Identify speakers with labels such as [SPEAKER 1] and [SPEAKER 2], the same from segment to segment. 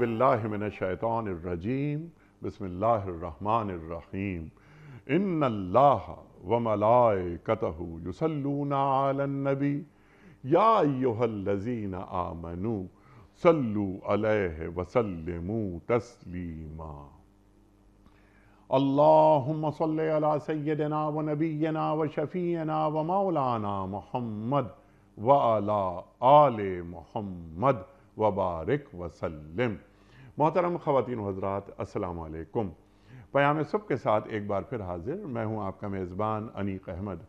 [SPEAKER 1] बिल्लाशैतरजीम बसमीम इन अल्लाह व मलाय कतहु युसलूनाबी याजीन आमनु सल्लु अलैहि वसल्लमु तस्लीमा अल्लाहुम्म सल्लि अला सय्यदना व नबीना व शफीना व मौलाना محمد मोहम्मद वबारक वसलम मोहतरम ख़वान हजरात असलकम पयाम सब के साथ एक बार फिर हाजिर मैं हूँ आपका मेज़बान अनीक अहमद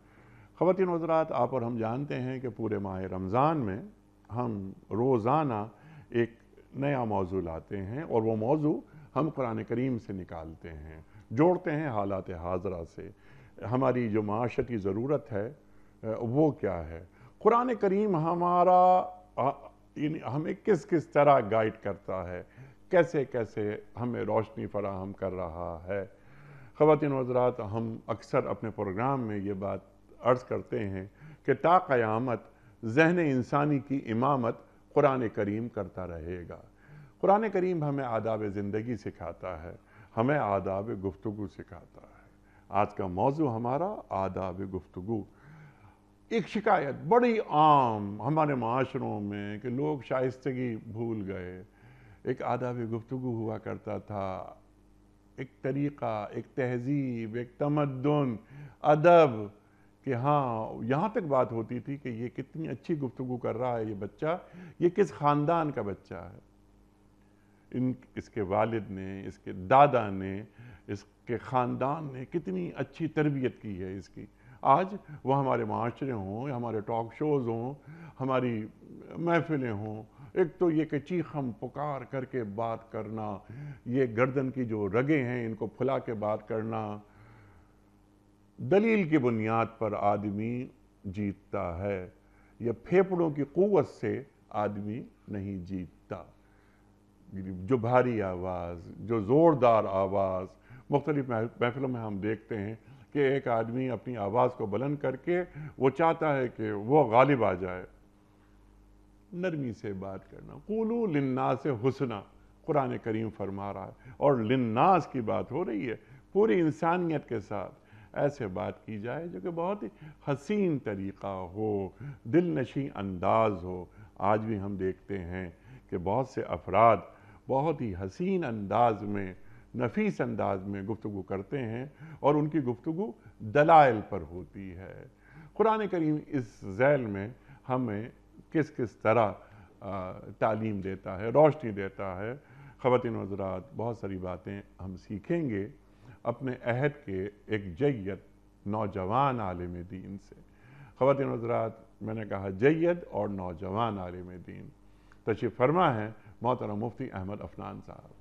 [SPEAKER 1] ख़वान हजरात आप और हम जानते हैं कि पूरे माह रमज़ान में हम रोज़ाना एक नया मौजू लाते हैं और वह मौजू हम कुरान करीम से निकालते हैं जोड़ते हैं हालात हाजरा से हमारी जो माशती ज़रूरत है वो क्या है कुरान करीम हमारा तीन हमें किस किस तरह गाइड करता है कैसे कैसे हमें रोशनी फराहम कर रहा है ख़वान वजरात हम अक्सर अपने प्रोग्राम में ये बात अर्ज़ करते हैं कि ताक़यामत जहन इंसानी की इमामत कुरान करीम करता रहेगा कुरान करीम हमें आदाब ज़िंदगी सिखाता है हमें आदाब गुफ्तु सिखाता है आज का मौजू हमारा आदाब गुफ्तु एक शिकायत बड़ी आम हमारे माशरों में कि लोग शाइस्तगी भूल गए एक आदाब गुफ्तु हुआ करता था एक तरीक़ा एक तहजीब एक तमदन अदब कि हाँ यहाँ तक बात होती थी कि ये कितनी अच्छी गुफ्तु कर रहा है ये बच्चा ये किस ख़ानदान का बच्चा है इन इसके वालिद ने इसके दादा ने इसके ख़ानदान ने कितनी अच्छी तरबियत की है इसकी आज वह हमारे माशरे हों हमारे टॉक शोज़ हों हमारी महफिलें हों एक तो ये कि चीख हम पुकार करके बात करना ये गर्दन की जो रगे हैं इनको फुला के बात करना दलील की बुनियाद पर आदमी जीतता है यह फेफड़ों की क़वत से आदमी नहीं जीतता जो भारी आवाज़ जो ज़ोरदार आवाज़ मुख्तलिफ़ महफिलों में हम देखते हैं कि एक आदमी अपनी आवाज़ को बुलंद करके वो चाहता है कि वो गालिब आ जाए नरमी से बात करना कुलू लिन्ना से हुसना कुरान करीम फरमा रहा है और लिन्नास की बात हो रही है पूरी इंसानियत के साथ ऐसे बात की जाए जो कि बहुत ही हसीन तरीक़ा हो दिल नशी अंदाज हो आज भी हम देखते हैं कि बहुत से अफराद बहुत ही हसीन अंदाज में नफीस अंदाज में गुफ्तु करते हैं और उनकी गुफ्तु दलाइल पर होती है कुरान करीम इस जैल में हमें किस किस तरह तालीम देता है रोशनी देता है ख़वान हजरात बहुत सारी बातें हम सीखेंगे अपने अहद के एक जैत नौजवान आलम दीन से ख़वान हजरात मैंने कहा जैत और नौजवान आलम दीन तशरीफ़ तो फरमा है मोहतरम मुफ्ती अहमद अफनान साहब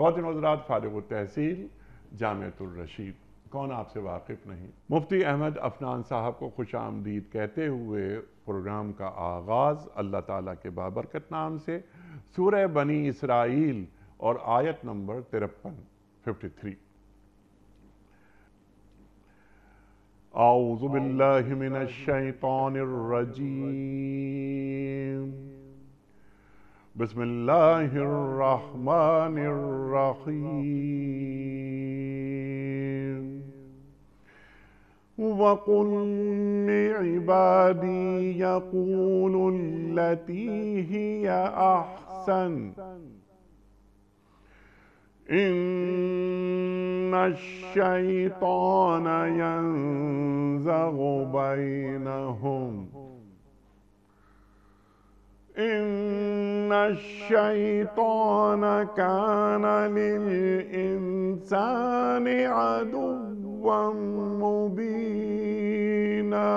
[SPEAKER 1] ख़वातिन हजरात फ़ारग तहसील जामतुलरशीद कौन आपसे वाकिफ़ नहीं मुफ्ती अहमद अफनान साहब को खुश आमदीद कहते हुए प्रोग्राम का आगाज़ अल्लाह ताला के बाबरकत नाम से सूर्य बनी इसराइल और आयत नंबर तिरपन फिफ्टी थ्री आउज़ुबिल्लाहिमिनश्शैतानिर्रजीम بسم الله الرحمن الرحيم وقل لعبادي يقول التي هي أحسن إن الشيطان ينزغ بينهم إن الشيطان كان للإنسان عدوا مبينا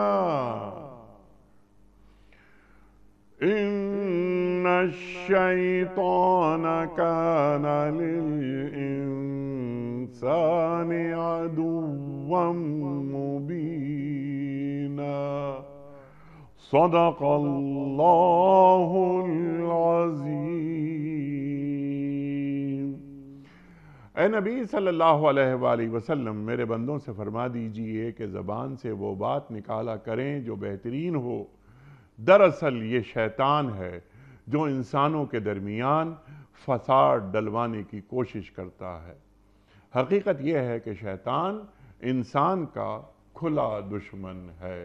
[SPEAKER 1] إن الشيطان كان للإنسان عدوا مبينا صدق الله العظيम ए नबी सल्लल्लाहु अलैहि वसल्लम मेरे बंदों से फरमा दीजिए कि ज़बान से वो बात निकाला करें जो बेहतरीन हो दरअसल ये शैतान है जो इंसानों के दरमियान फसाद डलवाने की कोशिश करता है हकीकत यह है कि शैतान इंसान का खुला दुश्मन है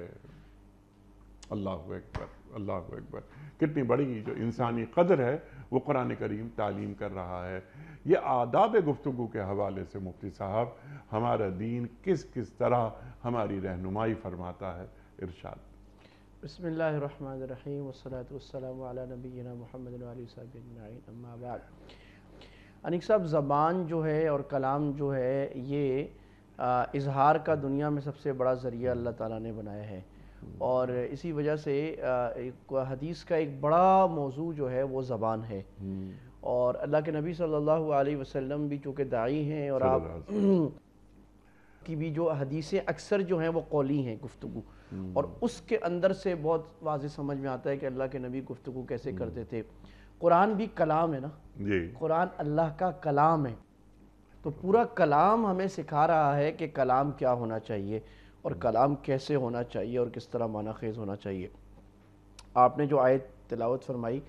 [SPEAKER 1] अल्लाह अकबर अल्लाह अकबर कितनी बड़ी जो इंसानी कदर है वो कुरान करीम तालीम कर रहा है ये आदाब गुफ्तु के हवाले से मुफ्ती साहब हमारा दीन किस किस तरह हमारी रहनुमाई फरमाता है इरशाद
[SPEAKER 2] बसमीम वसलातलमबीना महमद साहबाद अनिक साहब ज़बान जो है और कलाम जो है ये इजहार का दुनिया में सबसे बड़ा ज़रिया अल्लाह ताला ने बनाया है और इसी वजह से हदीस का एक बड़ा मौजू जो है वो ज़बान है हम्म। और अल्लाह के नबी सल्लल्लाहु अलैहि वसल्लम भी चूँकि दाई हैं और आप की भी जो हदीसें अक्सर जो हैं वो कौली हैं गुफ्तु हम्म। और उसके अंदर से बहुत वाज समझ में आता है कि अल्लाह के नबी गुफ्तु कैसे हम्म। करते थे कुरान भी कलाम है ना कुरान अल्लाह का कलाम है तो पूरा कलाम हमें सिखा रहा है कि कलाम क्या होना चाहिए और हम्म। कलाम कैसे होना चाहिए और किस तरह माना खेज़ होना चाहिए आपने जो आयत तिलावत फरमाई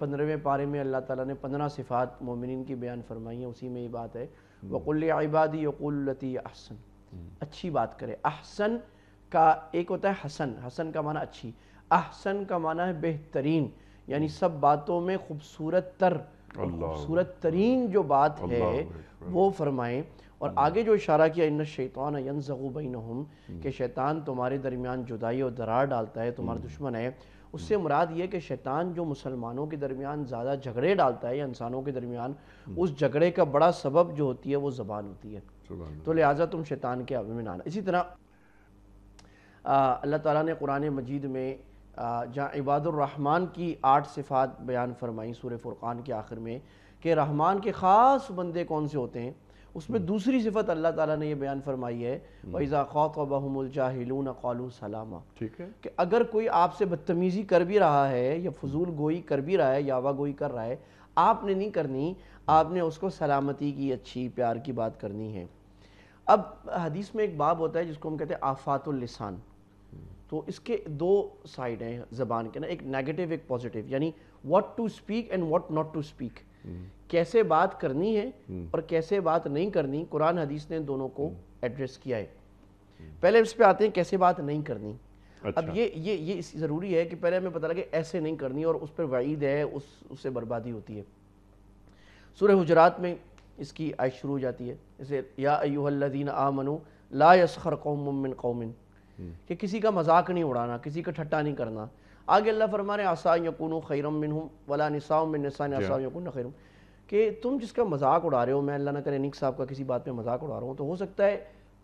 [SPEAKER 2] पंद्रहवें पारे में अल्लाह ताला ने पंद्रह सिफात मोमिन की बयान फरमाई है उसी में ये बात है
[SPEAKER 1] हम्म। वकुल
[SPEAKER 2] इबादी वक़ुलती अहसन हम्म। अच्छी बात करें अहसन का एक होता है हसन हसन का माना अच्छी अहसन का माना है बेहतरीन यानी सब बातों में खूबसूरत तर
[SPEAKER 1] खूबसूरत
[SPEAKER 2] तरीन जो बात है वो फरमाएं और हम्म। आगे जो इशारा किया इन शैतान यन हम हम्म। कि शैतान तुम्हारे दरमियान जुदाई और दरार डालता है तुम्हारा हम्म। दुश्मन है उससे मुराद ये कि शैतान जो मुसलमानों के दरमियान ज़्यादा झगड़े डालता है या इंसानों के दरमियान उस झगड़े का बड़ा सबब जो होती है वो ज़बान होती है तो लिहाजा तुम शैतान के आवे में इसी तरह अल्लाह ताला ने कुरान मजीद में जहाँ इबादुररहमान की आठ सिफात बयान फरमाई सूर फुरक़ान के आखिर में कि रहमान के ख़ास बंदे कौन से होते हैं उसमें दूसरी सिफत अल्लाह ताला ने ये बयान फरमाई है हम्म। वैज़ा ख़ौतबाहमजाहिलून कौलू सलामा ठीक है कि अगर कोई आपसे बदतमीज़ी कर भी रहा है या फजूल गोई कर भी रहा है यावा गोई कर रहा है आपने नहीं करनी आपने उसको सलामती की अच्छी प्यार की बात करनी है अब हदीस में एक बाब होता है जिसको हम कहते हैं आफ़ातुल्लिसान तो इसके दो साइड हैं ज़बान के ना एक नेगेटिव एक पॉजिटिव यानी what to speak and what not to speak कैसे बात करनी है हम्म। और कैसे बात नहीं करनी कुरान हदीस ने दोनों को एड्रेस हम्म। किया है हम्म। पहले इस पे आते हैं कैसे बात नहीं करनी अच्छा। अब ये ये ये ज़रूरी है कि पहले हमें पता लगे ऐसे नहीं करनी और उस पर वईद है उस उससे बर्बादी होती है सूर्य हजरात में इसकी आय शुरू हो जाती है जैसे या अयूहल्लिन आमनु ला यसखर कौमिन कौमिन कि किसी का मजाक नहीं उड़ाना किसी का ठट्टा नहीं करना आगे अल्लाह फरमाने आसा यकून खैरम मिन वला निसाउ मिन नसा नसा यकून खैरम कि तुम जिसका मजाक उड़ा रहे हो मैं अल्लाह ना करे निक साहब का किसी बात पे मजाक उड़ा रहा हूँ तो हो सकता है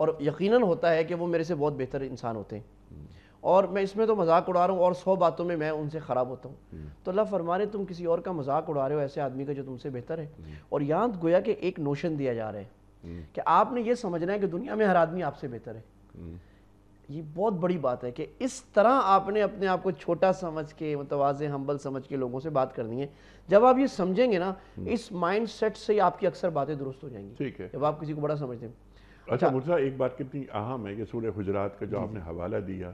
[SPEAKER 2] और यकीनन होता है कि वो मेरे से बहुत बेहतर इंसान होते हैं और मैं इसमें तो मजाक उड़ा रहा हूँ और सौ बातों में मैं उनसे ख़राब होता हूँ तो अल्लाह फरमा रहे तुम किसी और का मजाक उड़ा रहे हो ऐसे आदमी का जो तुमसे बेहतर है और यहाँ गोया कि एक नोशन दिया जा रहा है कि आपने ये समझना है कि दुनिया में हर आदमी आपसे बेहतर
[SPEAKER 1] है
[SPEAKER 2] ये बहुत बड़ी बात है कि इस तरह आपने अपने आप को छोटा समझ के मतवाज मतलब हम्बल समझ के लोगों से बात करनी है जब आप ये समझेंगे ना हम्म। इस माइंड सेट से आपकी अक्सर बातें दुरुस्त हो जाएंगी ठीक है जब आप किसी को बड़ा समझते हैं
[SPEAKER 1] अच्छा, अच्छा। मुर्जा एक बात कितनी अहम है कि सूर्य हुजरात का जो आपने हवाला दिया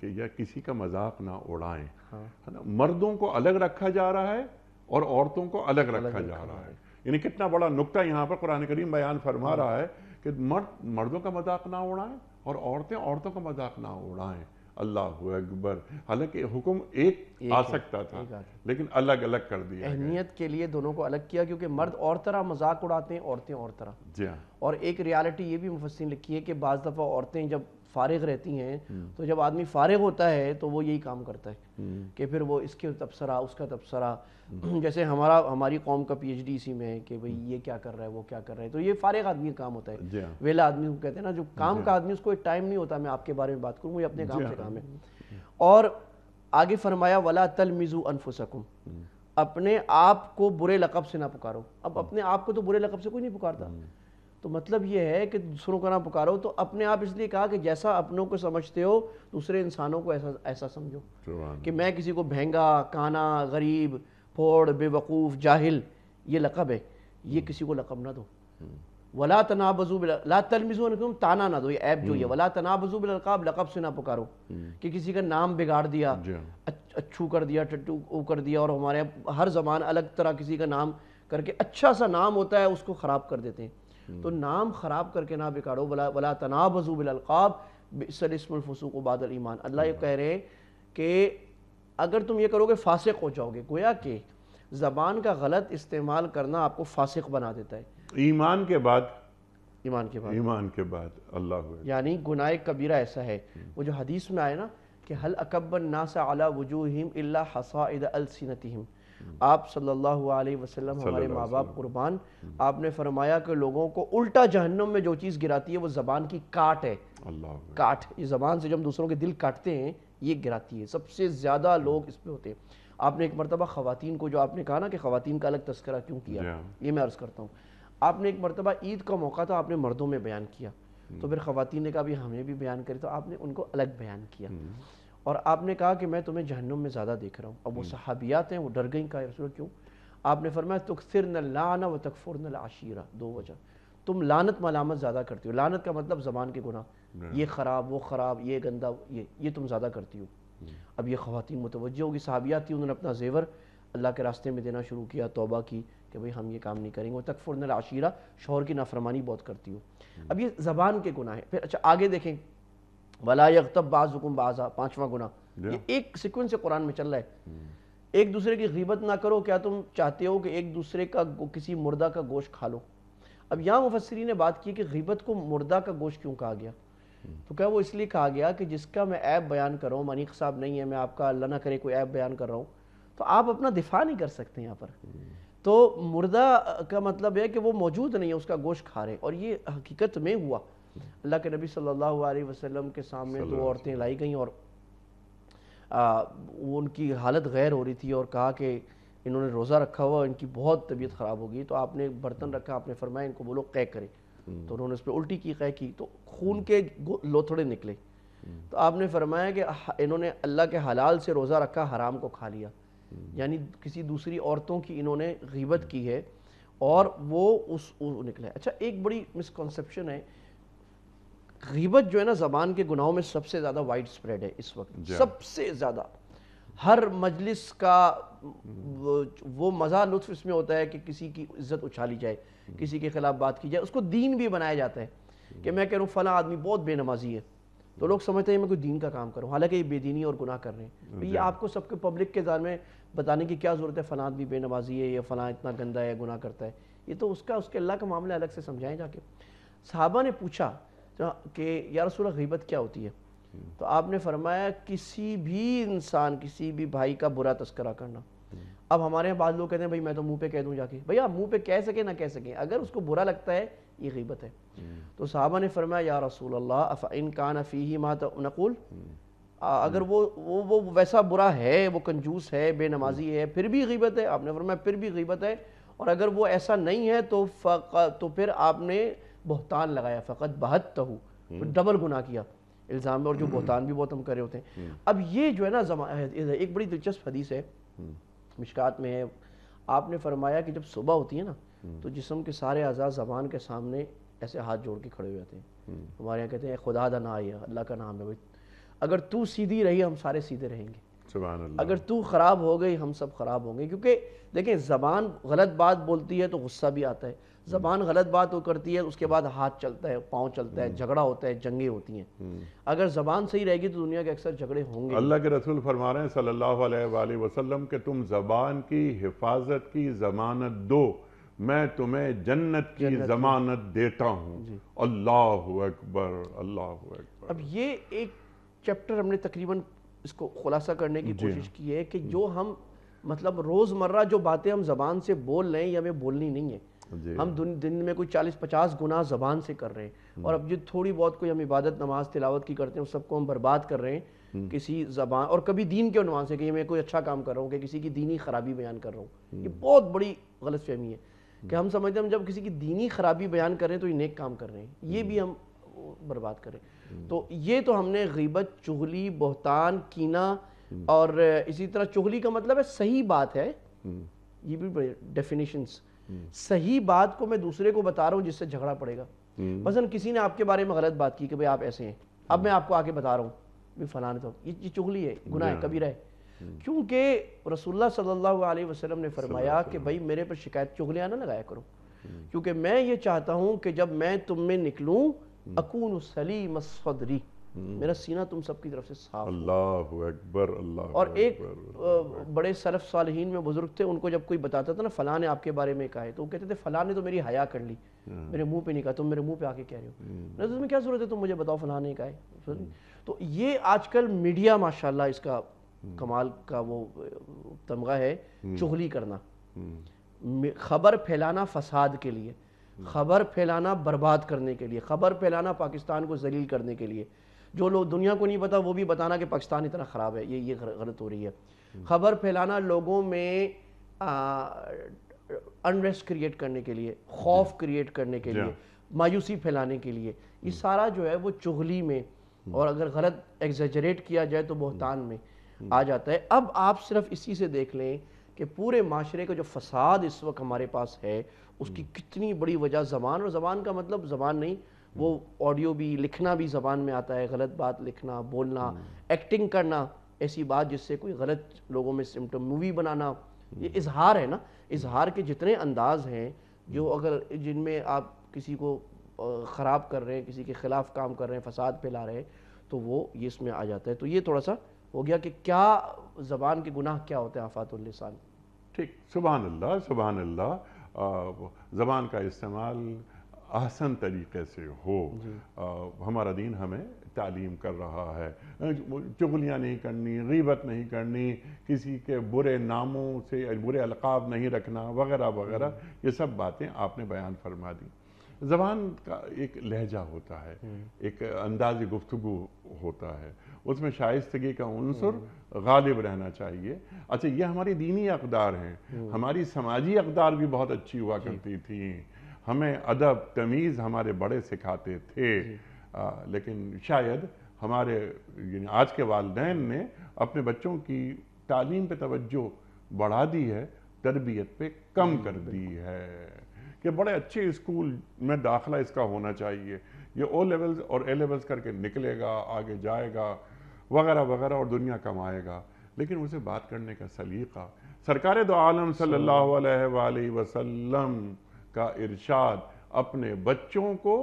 [SPEAKER 1] कि यह किसी का मजाक ना उड़ाएं हाँ। है ना मर्दों को अलग रखा जा रहा है और औरतों को अलग, अलग रखा जा रहा है यानी कितना बड़ा नुकता यहाँ पर कुरान करीम बयान फरमा हाँ। रहा है कि मर्द मर्दों का मजाक ना उड़ाएं और औरतें औरतों का मजाक ना उड़ाएं अल्लाह अकबर हालांकि हुक्म एक, एक आ सकता था लेकिन अलग अलग कर दिया
[SPEAKER 2] अहमियत के लिए दोनों को अलग किया क्योंकि मर्द और तरह मजाक उड़ाते हैं औरतें और तरह जी हाँ और एक रियलिटी ये भी मुफसर लिखी है कि बज़ दफ़ा औरतें जब फारग रहती हैं हम्म। तो जब आदमी फारग होता है तो वो यही काम करता है हम्म। कि फिर वो इसके तबसरा उसका तबसरा हम्म। जैसे हमारा हमारी कौम का पीएचडी इसी में है कि भाई ये क्या कर रहा है वो क्या कर रहा है तो ये फारिग आदमी का काम होता है हाँ। वेला आदमी को कहते हैं ना जो काम हाँ। का आदमी उसको टाइम नहीं होता मैं आपके बारे में बात करूँ मुझे अपने काम से हाँ। काम है और आगे फरमाया वला तल मिजू अनफुसकुम अपने आप को बुरे लकब से ना पुकारो अब अपने आप को तो बुरे लकब से कोई नहीं पुकारता तो मतलब ये है कि दूसरों का ना पुकारो तो अपने आप इसलिए कहा कि जैसा अपनों को समझते हो दूसरे इंसानों को ऐसा ऐसा समझो तो कि मैं किसी को भहंगा काना गरीब फोड़ बेवकूफ़ जाहिल ये लकब है ये हम्म। किसी को लकब ना दो हम्म। वला तनाबजू ला तलमिजू तुम ताना ना दो ये ऐप जो है हम्म। वला तना बिलकाब लकब से ना पुकारो कि किसी का नाम बिगाड़ दिया हाँ। अच्छू कर दिया टट्टू कर दिया और हमारे हर जबान अलग तरह किसी का नाम करके अच्छा सा नाम होता है उसको ख़राब कर देते हैं तो नाम ख़राब करके ना बिगाड़ो वला वला हजू बिलकाब सलस्मफसूक बादल ईमान अल्लाह ये कह रहे हैं कि अगर तुम ये करोगे फासिक हो जाओगे गोया कि ज़बान का गलत इस्तेमाल करना आपको फासिक बना देता
[SPEAKER 1] है ईमान के बाद ईमान के बाद ईमान के बाद अल्लाह
[SPEAKER 2] यानी गुनाह कबीरा ऐसा है वो जो हदीस में आए ना कि हल अकबर ना सा अला वजूहिम अल्ला हसाद अलसिनतिम आप सल्लल्लाहु अलैहि वसल्लम हमारे माँ बाप कुर्बान हम्म। आपने फरमाया कि लोगों को उल्टा जहन्नम में जो चीज़ गिराती है वो ज़बान की काट है काट ये ज़बान से जब दूसरों के दिल काटते हैं ये गिराती है सबसे ज़्यादा हम्म। लोग इस पर होते हैं आपने एक मरतबा ख़वान को जो आपने कहा ना कि ख़वान का अलग तस्करा क्यों किया ये मैं अर्ज़ करता हूँ आपने एक मरतबा ईद का मौका था आपने मर्दों में बयान किया हम्म। तो फिर ख़वान ने कहा भी हमें भी बयान करें तो आपने उनको अलग बयान किया और आपने कहा कि मैं तुम्हें जहन्नुम में ज़्यादा देख रहा हूँ अब वो हम्म। सहाबियात हैं वो डर गई का रसूल क्यों आपने फरमाया तुकसर न लाना व तकफुर न आशीरा दो वजह तुम लानत मलामत ज़्यादा करती हो लानत का मतलब ज़बान के गुना हाँ। ये ख़राब वो ख़राब ये गंदा ये ये तुम ज़्यादा करती हो हम्म। अब ये ख़वान मुतवजह होगी सहाबियात थी उन्होंने अपना जेवर अल्लाह के रास्ते में देना शुरू किया तोबा की कि भाई हम ये काम नहीं करेंगे वो तकफुर न आशीरा शोहर की नाफरमानी बहुत करती हो हम्म। अब ये ज़बान के गुना है फिर अच्छा आगे देखें वला बाजुकुम बाजा पांचवा गुना ये एक सिक्वेंस कुरान में चल रहा है एक दूसरे की गीबत ना करो क्या तुम चाहते हो कि एक दूसरे का किसी मुर्दा का गोश्त खा लो अब यहाँ मुफसरी ने बात की कि गीबत को मुर्दा का गोश्त क्यों कहा गया तो क्या वो इसलिए कहा गया कि जिसका मैं ऐप बयान कर रहा हूँ मनीक साहब नहीं है मैं आपका अल्लाह ना करे कोई ऐप बयान कर रहा हूँ तो आप अपना दिफा नहीं कर सकते यहाँ पर तो मुर्दा का मतलब है कि वो मौजूद नहीं है उसका गोश्त खा रहे और ये हकीकत में हुआ अल्लाह के नबी सल्लल्लाहु अलैहि वसल्लम के सामने दो औरतें लाई गई और आ, उनकी हालत गैर हो रही थी और कहा कि इन्होंने रोज़ा रखा हुआ इनकी बहुत तबीयत ख़राब होगी तो आपने बर्तन रखा आपने फरमाया इनको बोलो कै करें हम्म। तो उन्होंने उस पर उल्टी की कै की तो खून के लोथड़े निकले हम्म। तो आपने फरमाया कि इन्होंने अल्लाह के हलाल से रोज़ा रखा हराम को खा लिया हम्म। यानी किसी दूसरी औरतों की इन्होंने गीबत की है और वो उस, उस निकला अच्छा एक बड़ी मिसकंसेप्शन है गीबत जो है ना जबान के गुनाहों में सबसे ज़्यादा वाइड स्प्रेड है इस वक्त हाँ। सबसे ज़्यादा हर मजलिस का वो मज़ा लुत्फ इसमें होता है कि किसी की इज्जत उछाली जाए किसी के खिलाफ बात की जाए उसको दीन भी बनाया जाता है कि मैं कह रहा हूँ फला आदमी बहुत बेनमाजी है तो लोग समझते हैं मैं कोई दीन का काम करूँ हालांकि ये बेदीनी और गुनाह कर रहे हैं तो ये हाँ। आपको सबके पब्लिक के दार में बताने की क्या ज़रूरत है फला आदमी बेनमाजी है या फला इतना गंदा है गुनाह करता है ये तो उसका उसके अल्लाह का मामला अलग से समझाएं जाके साहबा ने पूछा कि या रसूल गीबत क्या होती है तो आपने फरमाया किसी भी इंसान किसी भी भाई का बुरा तस्करा करना अब हमारे यहाँ बाद लोग कहते हैं भाई मैं तो मुंह पे कह दूं जाके भैया आप मुंह पे कह सके ना कह सके अगर उसको बुरा लगता है ये गीबत है तो साहबा ने फरमाया या रसूल अल्लाह इन कान फ़ी ही माँ नकुल अगर वो वो वो वैसा बुरा है वो कंजूस है बेनमाजी है फिर भी गीबत है आपने फरमाया फिर भी गीबत है और अगर वो ऐसा नहीं है तो तो फिर आपने बहतान लगाया फ़कत बहत तहु हम्म। डबल गुना किया इल्ज़ाम और जो हम्म। बहतान भी बहुत हम करे होते हैं हम्म। अब ये जो है ना जमा एक बड़ी दिलचस्प हदीस है मिशकात में है आपने फरमाया कि जब सुबह होती है ना तो जिसम के सारे आजाद जबान के सामने ऐसे हाथ जोड़ के खड़े हो जाते हैं हमारे यहाँ कहते हैं खुदा दा ना आया अल्लाह का नाम है भाई अगर तू सीधी रही हम सारे सीधे
[SPEAKER 1] रहेंगे अगर
[SPEAKER 2] तू ख़राब हो गई हम सब ख़राब होंगे क्योंकि देखें ज़बान गलत बात बोलती है तो गुस्सा भी आता है जबान गलत बात वो करती है उसके बाद हाथ चलता है पाँव चलता है हम्म। झगड़ा होता है जंगे होती हैं हम्म। अगर जबान सही रहेगी तो दुनिया के अक्सर झगड़े होंगे अल्लाह
[SPEAKER 1] के रसूल फरमा रहे हैं सल्लल्लाहु अलैहि वसल्लम के तुम जबान की हिफाजत की जमानत दो मैं तुम्हें जन्नत की जन्नत जमानत देता हूँ अल्लाह अकबर अल्लाह अकबर
[SPEAKER 2] अब ये एक चैप्टर हमने तकरीबन इसको खुलासा करने की कोशिश की है कि हम्म। जो हम मतलब रोज़मर्रा जो बातें हम जबान से बोल रहे हैं ये हमें बोलनी नहीं है
[SPEAKER 1] हम
[SPEAKER 2] दिन में कोई चालीस पचास गुना जबान से कर रहे हैं और अब जो थोड़ी बहुत कोई हम इबादत नमाज तिलावत की करते हैं उस सबको हम बर्बाद कर रहे हैं हम्म। किसी जबान और कभी दीन के अनुमान से कि मैं कोई अच्छा काम कर रहा हूँ कि किसी की दीनी खराबी बयान कर रहा हूँ ये हम्म। बहुत बड़ी गलत फहमी है कि हम्म। हम समझते हैं हम जब किसी की दीनी खराबी बयान कर रहे हैं तो ये नेक काम कर रहे हैं ये भी हम बर्बाद कर रहे हैं तो ये तो हमने गीबत चुगली बहतान कीना और इसी तरह चुगली का मतलब है सही बात है ये भी डेफिनेशंस सही बात को मैं दूसरे को बता रहा हूँ जिससे झगड़ा पड़ेगा मसलन हम्म। किसी ने आपके बारे में गलत बात की कि भाई आप ऐसे हैं अब हम्म। मैं आपको आके बता रहा हूँ भी फलान तो ये, ये चुगली है गुनाह है हाँ। कबीरा है हम्म। क्योंकि रसुल्ला सल्लल्लाहु अलैहि वसल्लम ने फरमाया कि भाई मेरे पर शिकायत चुगलियाँ ना लगाया करो क्योंकि मैं ये चाहता हूँ कि जब मैं तुम में निकलूँ अकून सलीम सदरी मेरा सीना तुम सब की तरफ से साफ
[SPEAKER 1] अल्लाह अकबर अल्लाह और एक
[SPEAKER 2] बड़े सरफ सालहीन में बुजुर्ग थे उनको जब कोई बताता था ना फला ने आपके बारे में कहा है तो वो कहते थे फला ने तो मेरी हया कर ली हम्म। मेरे मुंह पे नहीं कहा तुम मेरे मुंह पे आके कह रहे हो नजर हम्म। में क्या जरूरत है तुम मुझे बताओ फला ने कहा हम्म। तो, तो ये आजकल मीडिया माशाल्लाह इसका कमाल का वो तमगा है चुगली करना खबर फैलाना फसाद के लिए खबर फैलाना बर्बाद करने के लिए खबर फैलाना पाकिस्तान को जलील करने के लिए जो लोग दुनिया को नहीं पता वो भी बताना कि पाकिस्तान इतना ख़राब है ये ये गलत हो रही है खबर फैलाना लोगों में अनरेस्ट क्रिएट करने के लिए खौफ क्रिएट करने के लिए मायूसी फैलाने के लिए ये सारा जो है वो चुगली में और अगर गलत एग्जेजरेट किया जाए तो बहतान में आ जाता है अब आप सिर्फ इसी से देख लें कि पूरे माशरे का जो फसाद इस वक्त हमारे पास है उसकी कितनी बड़ी वजह जबान और जबान का मतलब जबान नहीं वो ऑडियो भी लिखना भी ज़बान में आता है गलत बात लिखना बोलना एक्टिंग हम्म। करना ऐसी बात जिससे कोई गलत लोगों में सिम्टम मूवी बनाना ये हम्म। इजहार है ना इजहार के जितने अंदाज हैं जो हम्म। अगर जिनमें आप किसी को ख़राब कर रहे हैं किसी के ख़िलाफ़ काम कर रहे हैं फसाद फैला रहे हैं तो वो ये इसमें आ जाता है तो ये थोड़ा सा हो गया कि क्या ज़बान के गुनाह क्या होते हैं आफ़ातुल्लिसान
[SPEAKER 1] ठीक सुबह अल्लाह अल्लाह ज़बान का इस्तेमाल आसन तरीके से हो आ, हमारा दीन हमें तालीम कर रहा है चुगलियाँ नहीं करनी गीबत नहीं करनी किसी के बुरे नामों से बुरे अलकाब नहीं रखना वगैरह वगैरह हम्म। ये सब बातें आपने बयान फरमा दी जबान का एक लहजा होता है हम्म। एक अंदाज गुफ्तु होता है उसमें शाइस्तगी का अनसर हम्म। गालिब रहना चाहिए अच्छा ये हमारी दीनी अकदार हैं हमारी समाजी अकदार भी बहुत अच्छी हुआ करती थी हमें अदब तमीज़ हमारे बड़े सिखाते थे आ, लेकिन शायद हमारे आज के वालदेन ने अपने बच्चों की तालीम पे तवज्जो बढ़ा दी है तरबियत पे कम कर दी है कि बड़े अच्छे स्कूल में दाखला इसका होना चाहिए ये ओ लेवल्स और ए लेवल्स करके निकलेगा आगे जाएगा वगैरह वगैरह और दुनिया कमाएगा लेकिन उसे बात करने का सलीका सरकार दो तो आलम सल्लल्लाहु अलैहि वसल्लम का इरशाद अपने बच्चों को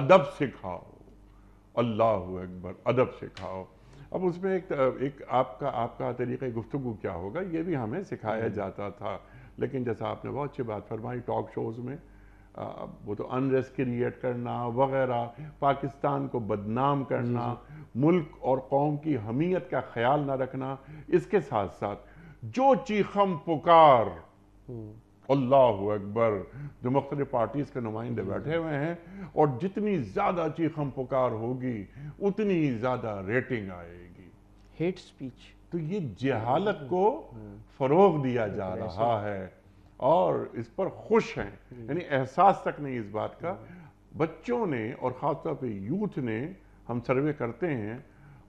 [SPEAKER 1] अदब सिखाओ अल्लाह अकबर अदब सिखाओ अब उसमें एक एक आपका आपका तरीक़े गुफ्तु क्या होगा ये भी हमें सिखाया हम्म। जाता था लेकिन जैसा आपने बहुत अच्छी बात फरमाई टॉक शोज़ में आ, वो तो अनरेस क्रिएट करना वगैरह पाकिस्तान को बदनाम करना मुल्क और कौम की हमीयत का ख्याल ना रखना इसके साथ साथ जो चीखम पुकार हम्म। अल्लाह अकबर जो मुख्तलि पार्टीज़ के नुमाइंदे बैठे हुए हैं और जितनी ज़्यादा चीख हम पुकार होगी उतनी ज़्यादा रेटिंग आएगी हेट स्पीच तो ये जहालत को फ़रोग दिया जा रहा है और इस पर खुश हैं यानी एहसास तक नहीं इस बात का बच्चों ने और ख़ासतौर पे यूथ ने हम सर्वे करते हैं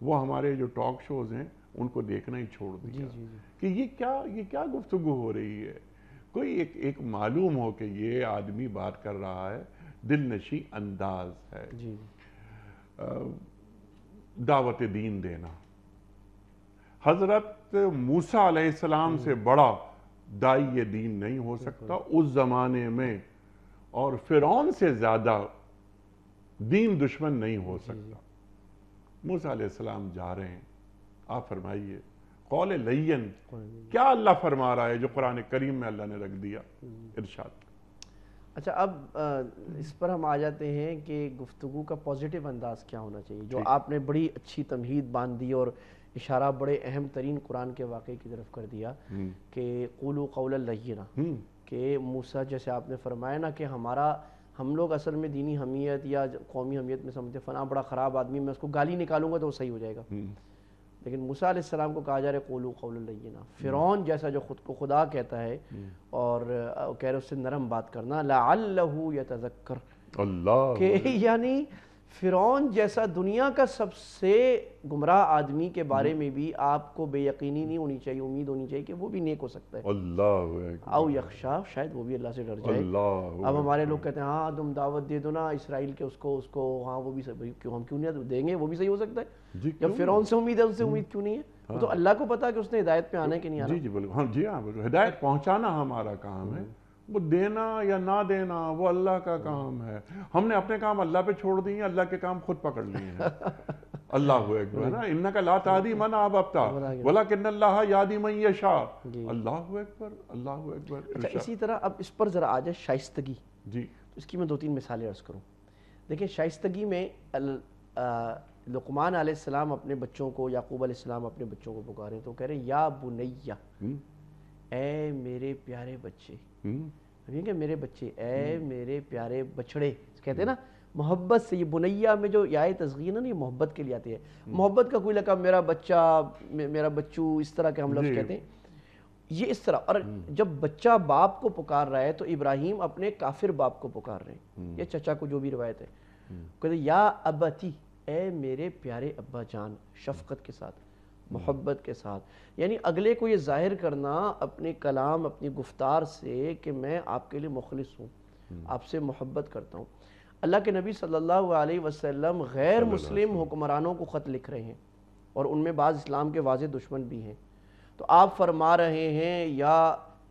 [SPEAKER 1] वो हमारे जो टॉक शोज़ हैं उनको देखना ही छोड़ दिया जी, जी, जी। कि ये क्या ये क्या गुफ्तु हो रही है कोई एक एक मालूम हो कि ये आदमी बात कर रहा है दिल नशी अंदाज है जी। दावत दीन देना हजरत मूसा अलैहिस्सलाम से हम्म। बड़ा दाई दीन नहीं हो सकता उस ज़माने में और फिरौन से ज़्यादा दीन दुश्मन नहीं हो सकता मूसा अलैहिस्सलाम जा रहे हैं आप फरमाइए कौल लयन क्या अल्लाह फरमा रहा है जो कुरान करीम में अल्लाह ने रख दिया इर्शाद
[SPEAKER 2] अच्छा अब इस पर हम आ जाते हैं कि गुफ्तु का पॉजिटिव अंदाज क्या होना चाहिए जो आपने बड़ी अच्छी तमहीद बांध दी और इशारा बड़े अहम तरीन कुरान के वाक़े की तरफ कर दिया हम्म। कि कुलू कौल लयना हम्म। के मूसा जैसे आपने फरमाया ना कि हमारा हम लोग असल में दीनी हमीयत या कौमी हमीयत में समझते फ़ना बड़ा ख़राब आदमी मैं उसको गाली निकालूंगा तो वो सही हो जाएगा हम्म। लेकिन मूसा को कहा जा रहा है कोलू कौलना हम्म। फ़िरौन जैसा जो ख़ुद को खुदा कहता है हम्म। और कह रहे उससे नरम बात करना लाल या यानी फ़िरौन जैसा दुनिया का सबसे गुमराह आदमी के बारे हम्म। में भी आपको बेयकीनी नहीं होनी चाहिए उम्मीद होनी चाहिए कि वो भी नेक हो सकता है
[SPEAKER 1] अल्लाह आओ
[SPEAKER 2] यक्षा शायद वो भी अल्लाह से डर जाए अब हमारे लोग कहते हैं हाँ तुम दावत दे दो ना इसराइल के उसको उसको हाँ वो भी क्यों हम क्यों नहीं देंगे वो भी सही हो सकता है जब फिर से उम्मीद है उससे उम्मीद क्यों नहीं है हाँ। तो
[SPEAKER 1] अल्लाह को पता है कि उसने हिदायत पे आने की नहीं आना जी जी बिल्कुल हाँ जी हाँ बिल्कुल हिदायत पहुँचाना हमारा काम है हम्म। वो देना या ना देना वो अल्लाह का काम है हमने अपने काम अल्लाह पे छोड़ दिए अल्लाह के काम खुद पकड़ लिए हैं अल्लाह है ना इन्ना का ला तादी मन आप अपता बोला कि अल्लाह यादी मई ये शाह अल्लाह अकबर अल्लाह अकबर इसी
[SPEAKER 2] तरह अब इस पर ज़रा आ जाए शाइस्तगी जी तो इसकी मैं दो तीन मिसालें अर्ज़ करूँ देखिए शाइस्तगी में लकमान आसमाम अपने बच्चों को याकूब आसमाम अपने बच्चों को पुकारे तो कह रहे या बुनैया ऐ मेरे प्यारे बच्चे समझेंगे हम्म। मेरे बच्चे ऐ हम्म। मेरे प्यारे बछड़े कहते हैं ना हम्म। मोहब्बत से ये बुनैया में जो याय तस्गी ना ये मोहब्बत के लिए आती है मोहब्बत का कोई लगा मेरा बच्चा मे, मेरा बच्चू इस तरह के हम लोग कहते हैं ये इस तरह और जब बच्चा बाप को पुकार रहा है तो इब्राहिम अपने काफिर बाप को पुकार रहे हैं या चचा को जो भी रिवायत है कहते या अबती ए मेरे प्यारे अब्बा जान शफकत के साथ मोहब्बत के साथ यानी अगले को ये ज़ाहिर करना अपने कलाम अपनी गुफ्तार से कि मैं आपके लिए मुखलिस हूँ हम्म। आपसे मोहब्बत करता हूँ अल्लाह के नबी सल्लल्लाहु अलैहि वसल्लम गैर मुस्लिम हुक्मरानों को ख़त लिख रहे हैं और उनमें बाज़ इस्लाम के वाज दुश्मन भी हैं तो आप फरमा रहे हैं या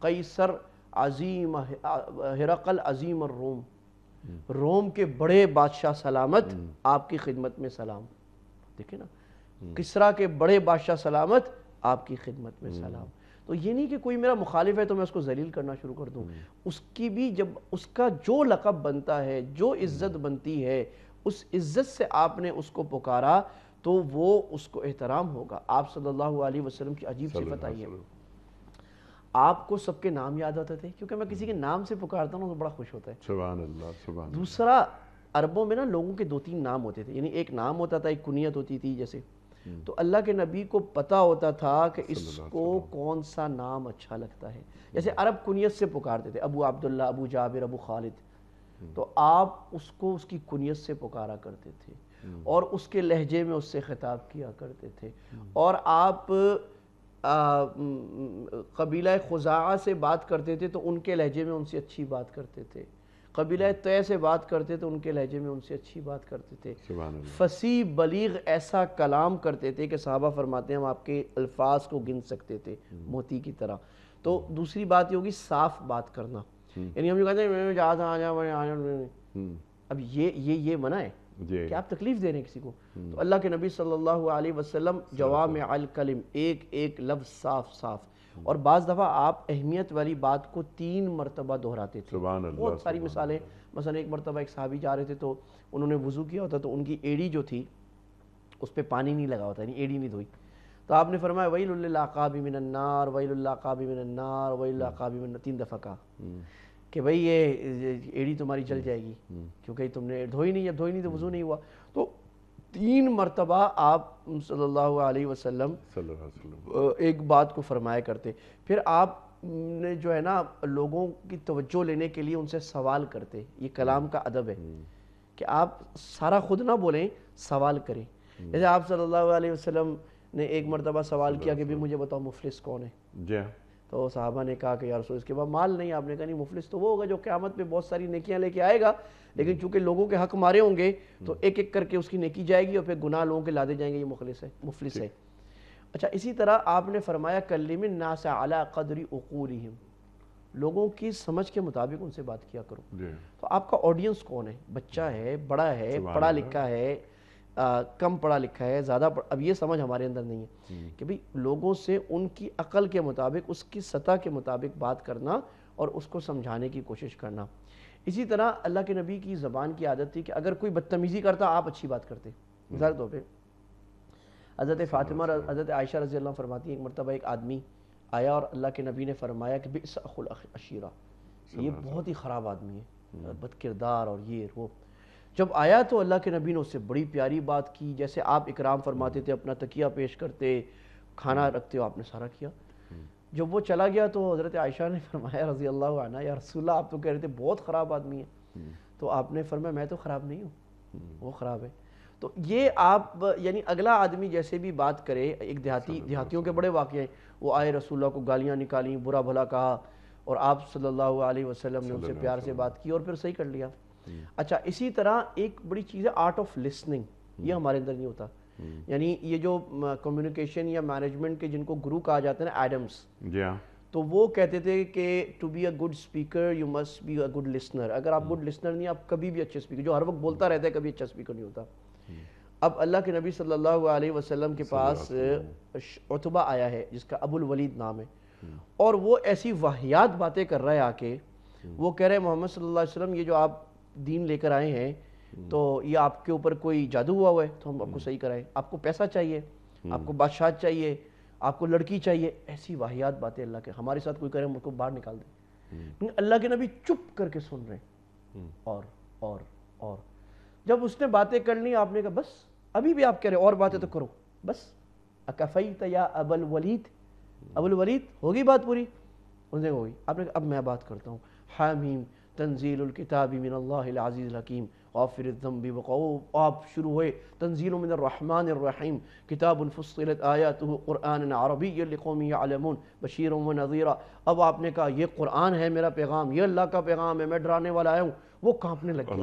[SPEAKER 2] कई सर अजीम हिरकल अजीम और रोम हम्म। रोम के बड़े बादशाह सलामत हम्म। आपकी खिदमत में सलाम देखिए ना हम्म। किसरा के बड़े बादशाह सलामत आपकी खिदमत में हम्म। सलाम तो ये नहीं कि कोई मेरा मुखालिफ है तो मैं उसको जलील करना शुरू कर दूँ हम्म। उसकी भी जब उसका जो लकब बनता है जो इज्जत बनती है उस इज्जत से आपने उसको पुकारा तो वो उसको एहतराम होगा आप सल्लल्लाहु अलैहि वसल्लम की अजीब सी आई है आपको सबके नाम याद आते थे क्योंकि मैं किसी के नाम से पुकारता हूँ तो बड़ा खुश होता है सुभान अल्लाह सुभान दूसरा अरबों में ना लोगों के दो तीन नाम होते थे यानी एक नाम होता था एक कुनियत होती थी जैसे तो अल्लाह के नबी को पता होता था कि इसको कौन सा नाम अच्छा लगता है जैसे अरब कुनियत से पुकारते थे अबू अब्दुल्ला अबू जाबिर अबू खालिद हम्म। तो आप उसको उसकी कुनियत से पुकारा करते थे हम्म। और उसके लहजे में उससे ख़िताब किया करते थे हम्म। और आप कबीला ख़ुजा से बात करते थे तो उनके लहजे में उनसे अच्छी बात करते थे कबीला तो ऐसे बात करते थे उनके लहजे में उनसे अच्छी बात करते थे फसी बलीग ऐसा कलाम करते थे कि साहबा फरमाते हैं हम आपके अल्फाज को गिन सकते थे हम्म। मोती की तरह तो दूसरी बात ये होगी साफ बात करना हम्म। यानी हम जो कहते हैं जा अब ये ये ये मना है कि आप तकलीफ दे रहे हैं किसी को हम्म। तो अल्लाह के नबी सल्लल्लाहु अलैहि वसल्लम जवाब अल कलिम एक एक लफ्ज़ साफ साफ हम्म। और बज़ दफ़ा आप अहमियत वाली बात को तीन मरतबा दोहराते थे बहुत सारी मिसालें मसा एक मरतबा एक साहबी जा रहे थे तो उन्होंने वज़ू किया होता तो उनकी एड़ी जो थी उस पर पानी नहीं लगा होता एड़ी नहीं धोई तो आपने फरमाया वही वहीकाबी मिनन्नार वही वहीकाबी मिनन्नार वही हम्म। वहीकाबी मिन तीन दफ़ा कहा हम्म। कि भाई ये एड़ी तुम्हारी चल जाएगी क्योंकि तुमने धोई नहीं जब धोई नहीं तो वज़ू नहीं हुआ तो तीन मरतबा आप सल्लल्लाहु अलैहि वसल्लम एक बात को फरमाया करते फिर आप ने जो है ना लोगों की तवज्जो लेने के लिए उनसे सवाल करते ये कलाम का अदब है हम्म। कि आप सारा खुद ना बोलें सवाल करें हम्म। जैसे आप सल्लल्लाहु अलैहि वसल्लम ने एक मरतबा सवाल किया कि भी मुझे बताओ मुफलिस कौन है जी हाँ। तो साहबा ने कहा कि यार सो इसके बाद माल नहीं आपने कहा नहीं मुफलिस तो वो होगा जो क्यामत में बहुत सारी नेकियां लेके आएगा लेकिन चूंकि लोगों के हक मारे होंगे तो हम्म। एक एक करके उसकी नेकी जाएगी और फिर गुनाह लोगों के लादे जाएंगे ये मुखलिस है मुफलिस है अच्छा इसी तरह आपने फरमाया ना नासा अला कदरी उकूलम लोगों की समझ के मुताबिक उनसे बात किया करो तो आपका ऑडियंस कौन है बच्चा है बड़ा है पढ़ा लिखा है आ, कम पढ़ा लिखा है ज़्यादा अब ये समझ हमारे अंदर नहीं है हम्म। कि भाई लोगों से उनकी अकल के मुताबिक उसकी सतह के मुताबिक बात करना और उसको समझाने की कोशिश करना इसी तरह अल्लाह के नबी की ज़बान की आदत थी कि अगर कोई बदतमीज़ी करता आप अच्छी बात करते हम्म। मिसाल तौर पर हज़रत फ़ातिमा हज़रत आयशा रजी अल्लाह फरमाती है एक मरतबा एक आदमी आया और अल्लाह के नबी ने फरमाया कि बेसाखुल अशीरा ये बहुत ही ख़राब आदमी है हम्म। बद किरदार और ये वो जब आया तो अल्लाह के नबी ने उससे बड़ी प्यारी बात की जैसे आप इकराम फरमाते थे अपना तकिया पेश करते खाना हम्म। रखते हो आपने सारा किया हम्म। जब वो चला गया तो हज़रत आयशा ने फरमाया रजी अल्लाह आना या रसुल्ला आप तो कह रहे थे बहुत ख़राब आदमी है हम्म। तो आपने फरमाया मैं तो ख़राब नहीं हूँ वो ख़राब है तो ये आप यानी अगला आदमी जैसे भी बात करे एक देहाती देहातियों के बड़े वाक़ हैं वो आए रसुल्ला को गालियाँ निकाली बुरा भला कहा और आप सल्लल्लाहु अलैहि वसल्लम ने उनसे प्यार से बात की और फिर सही कर लिया अच्छा इसी तरह एक बड़ी चीज़ है आर्ट ऑफ लिसनिंग ये हम्म। हमारे अंदर नहीं होता हम्म। यानी ये जो कम्युनिकेशन या मैनेजमेंट के जिनको गुरु कहा जाता है ना एडम्स हाँ। तो वो कहते थे कि to be a good speaker you must be a good listener अगर आप गुड हम्म। लिसनर नहीं आप कभी भी अच्छे स्पीकर जो हर वक्त बोलता रहता है कभी अच्छा स्पीकर नहीं होता अब अल्लाह के नबी सल्लल्लाहु अलैहि वसल्लम के पास उतबा आया है जिसका अबुल वलीद नाम है और वो ऐसी वाहियात बातें कर रहा है आके वो कह रहे हैं मोहम्मद सल्लल्लाहु अलैहि वसल्लम ये जो आप दीन लेकर आए हैं हम्म। तो ये आपके ऊपर कोई जादू हुआ हुआ है तो हम आपको हम्म। सही कराएं आपको पैसा चाहिए हम्म। आपको बादशाह चाहिए आपको लड़की चाहिए ऐसी वाहियात बातें अल्लाह के हमारे साथ कोई करे हम उसको बाहर निकाल दे अल्लाह के नबी चुप करके सुन रहे और और और जब उसने बातें कर ली आपने कहा बस अभी भी आप कह रहे और बातें तो करो बस अकफई या अबल वलीद अबुल वलीद होगी बात पूरी उसने होगी आपने अब मैं बात करता हूँ हामीम तंजीलकिताबिमिनज़ीज़ीम भी वक़ूब आप शुरू हुए तंजीलमिनरहमानरहीम आया तो क़ुरान अरबी कौमी आलम बशीर व नज़ीरा अब आपने कहा यह कुरान है मेरा पैगाम ये अल्लाह का पैगाम है मैं डराने वाला आया हूँ वो काँपने लगे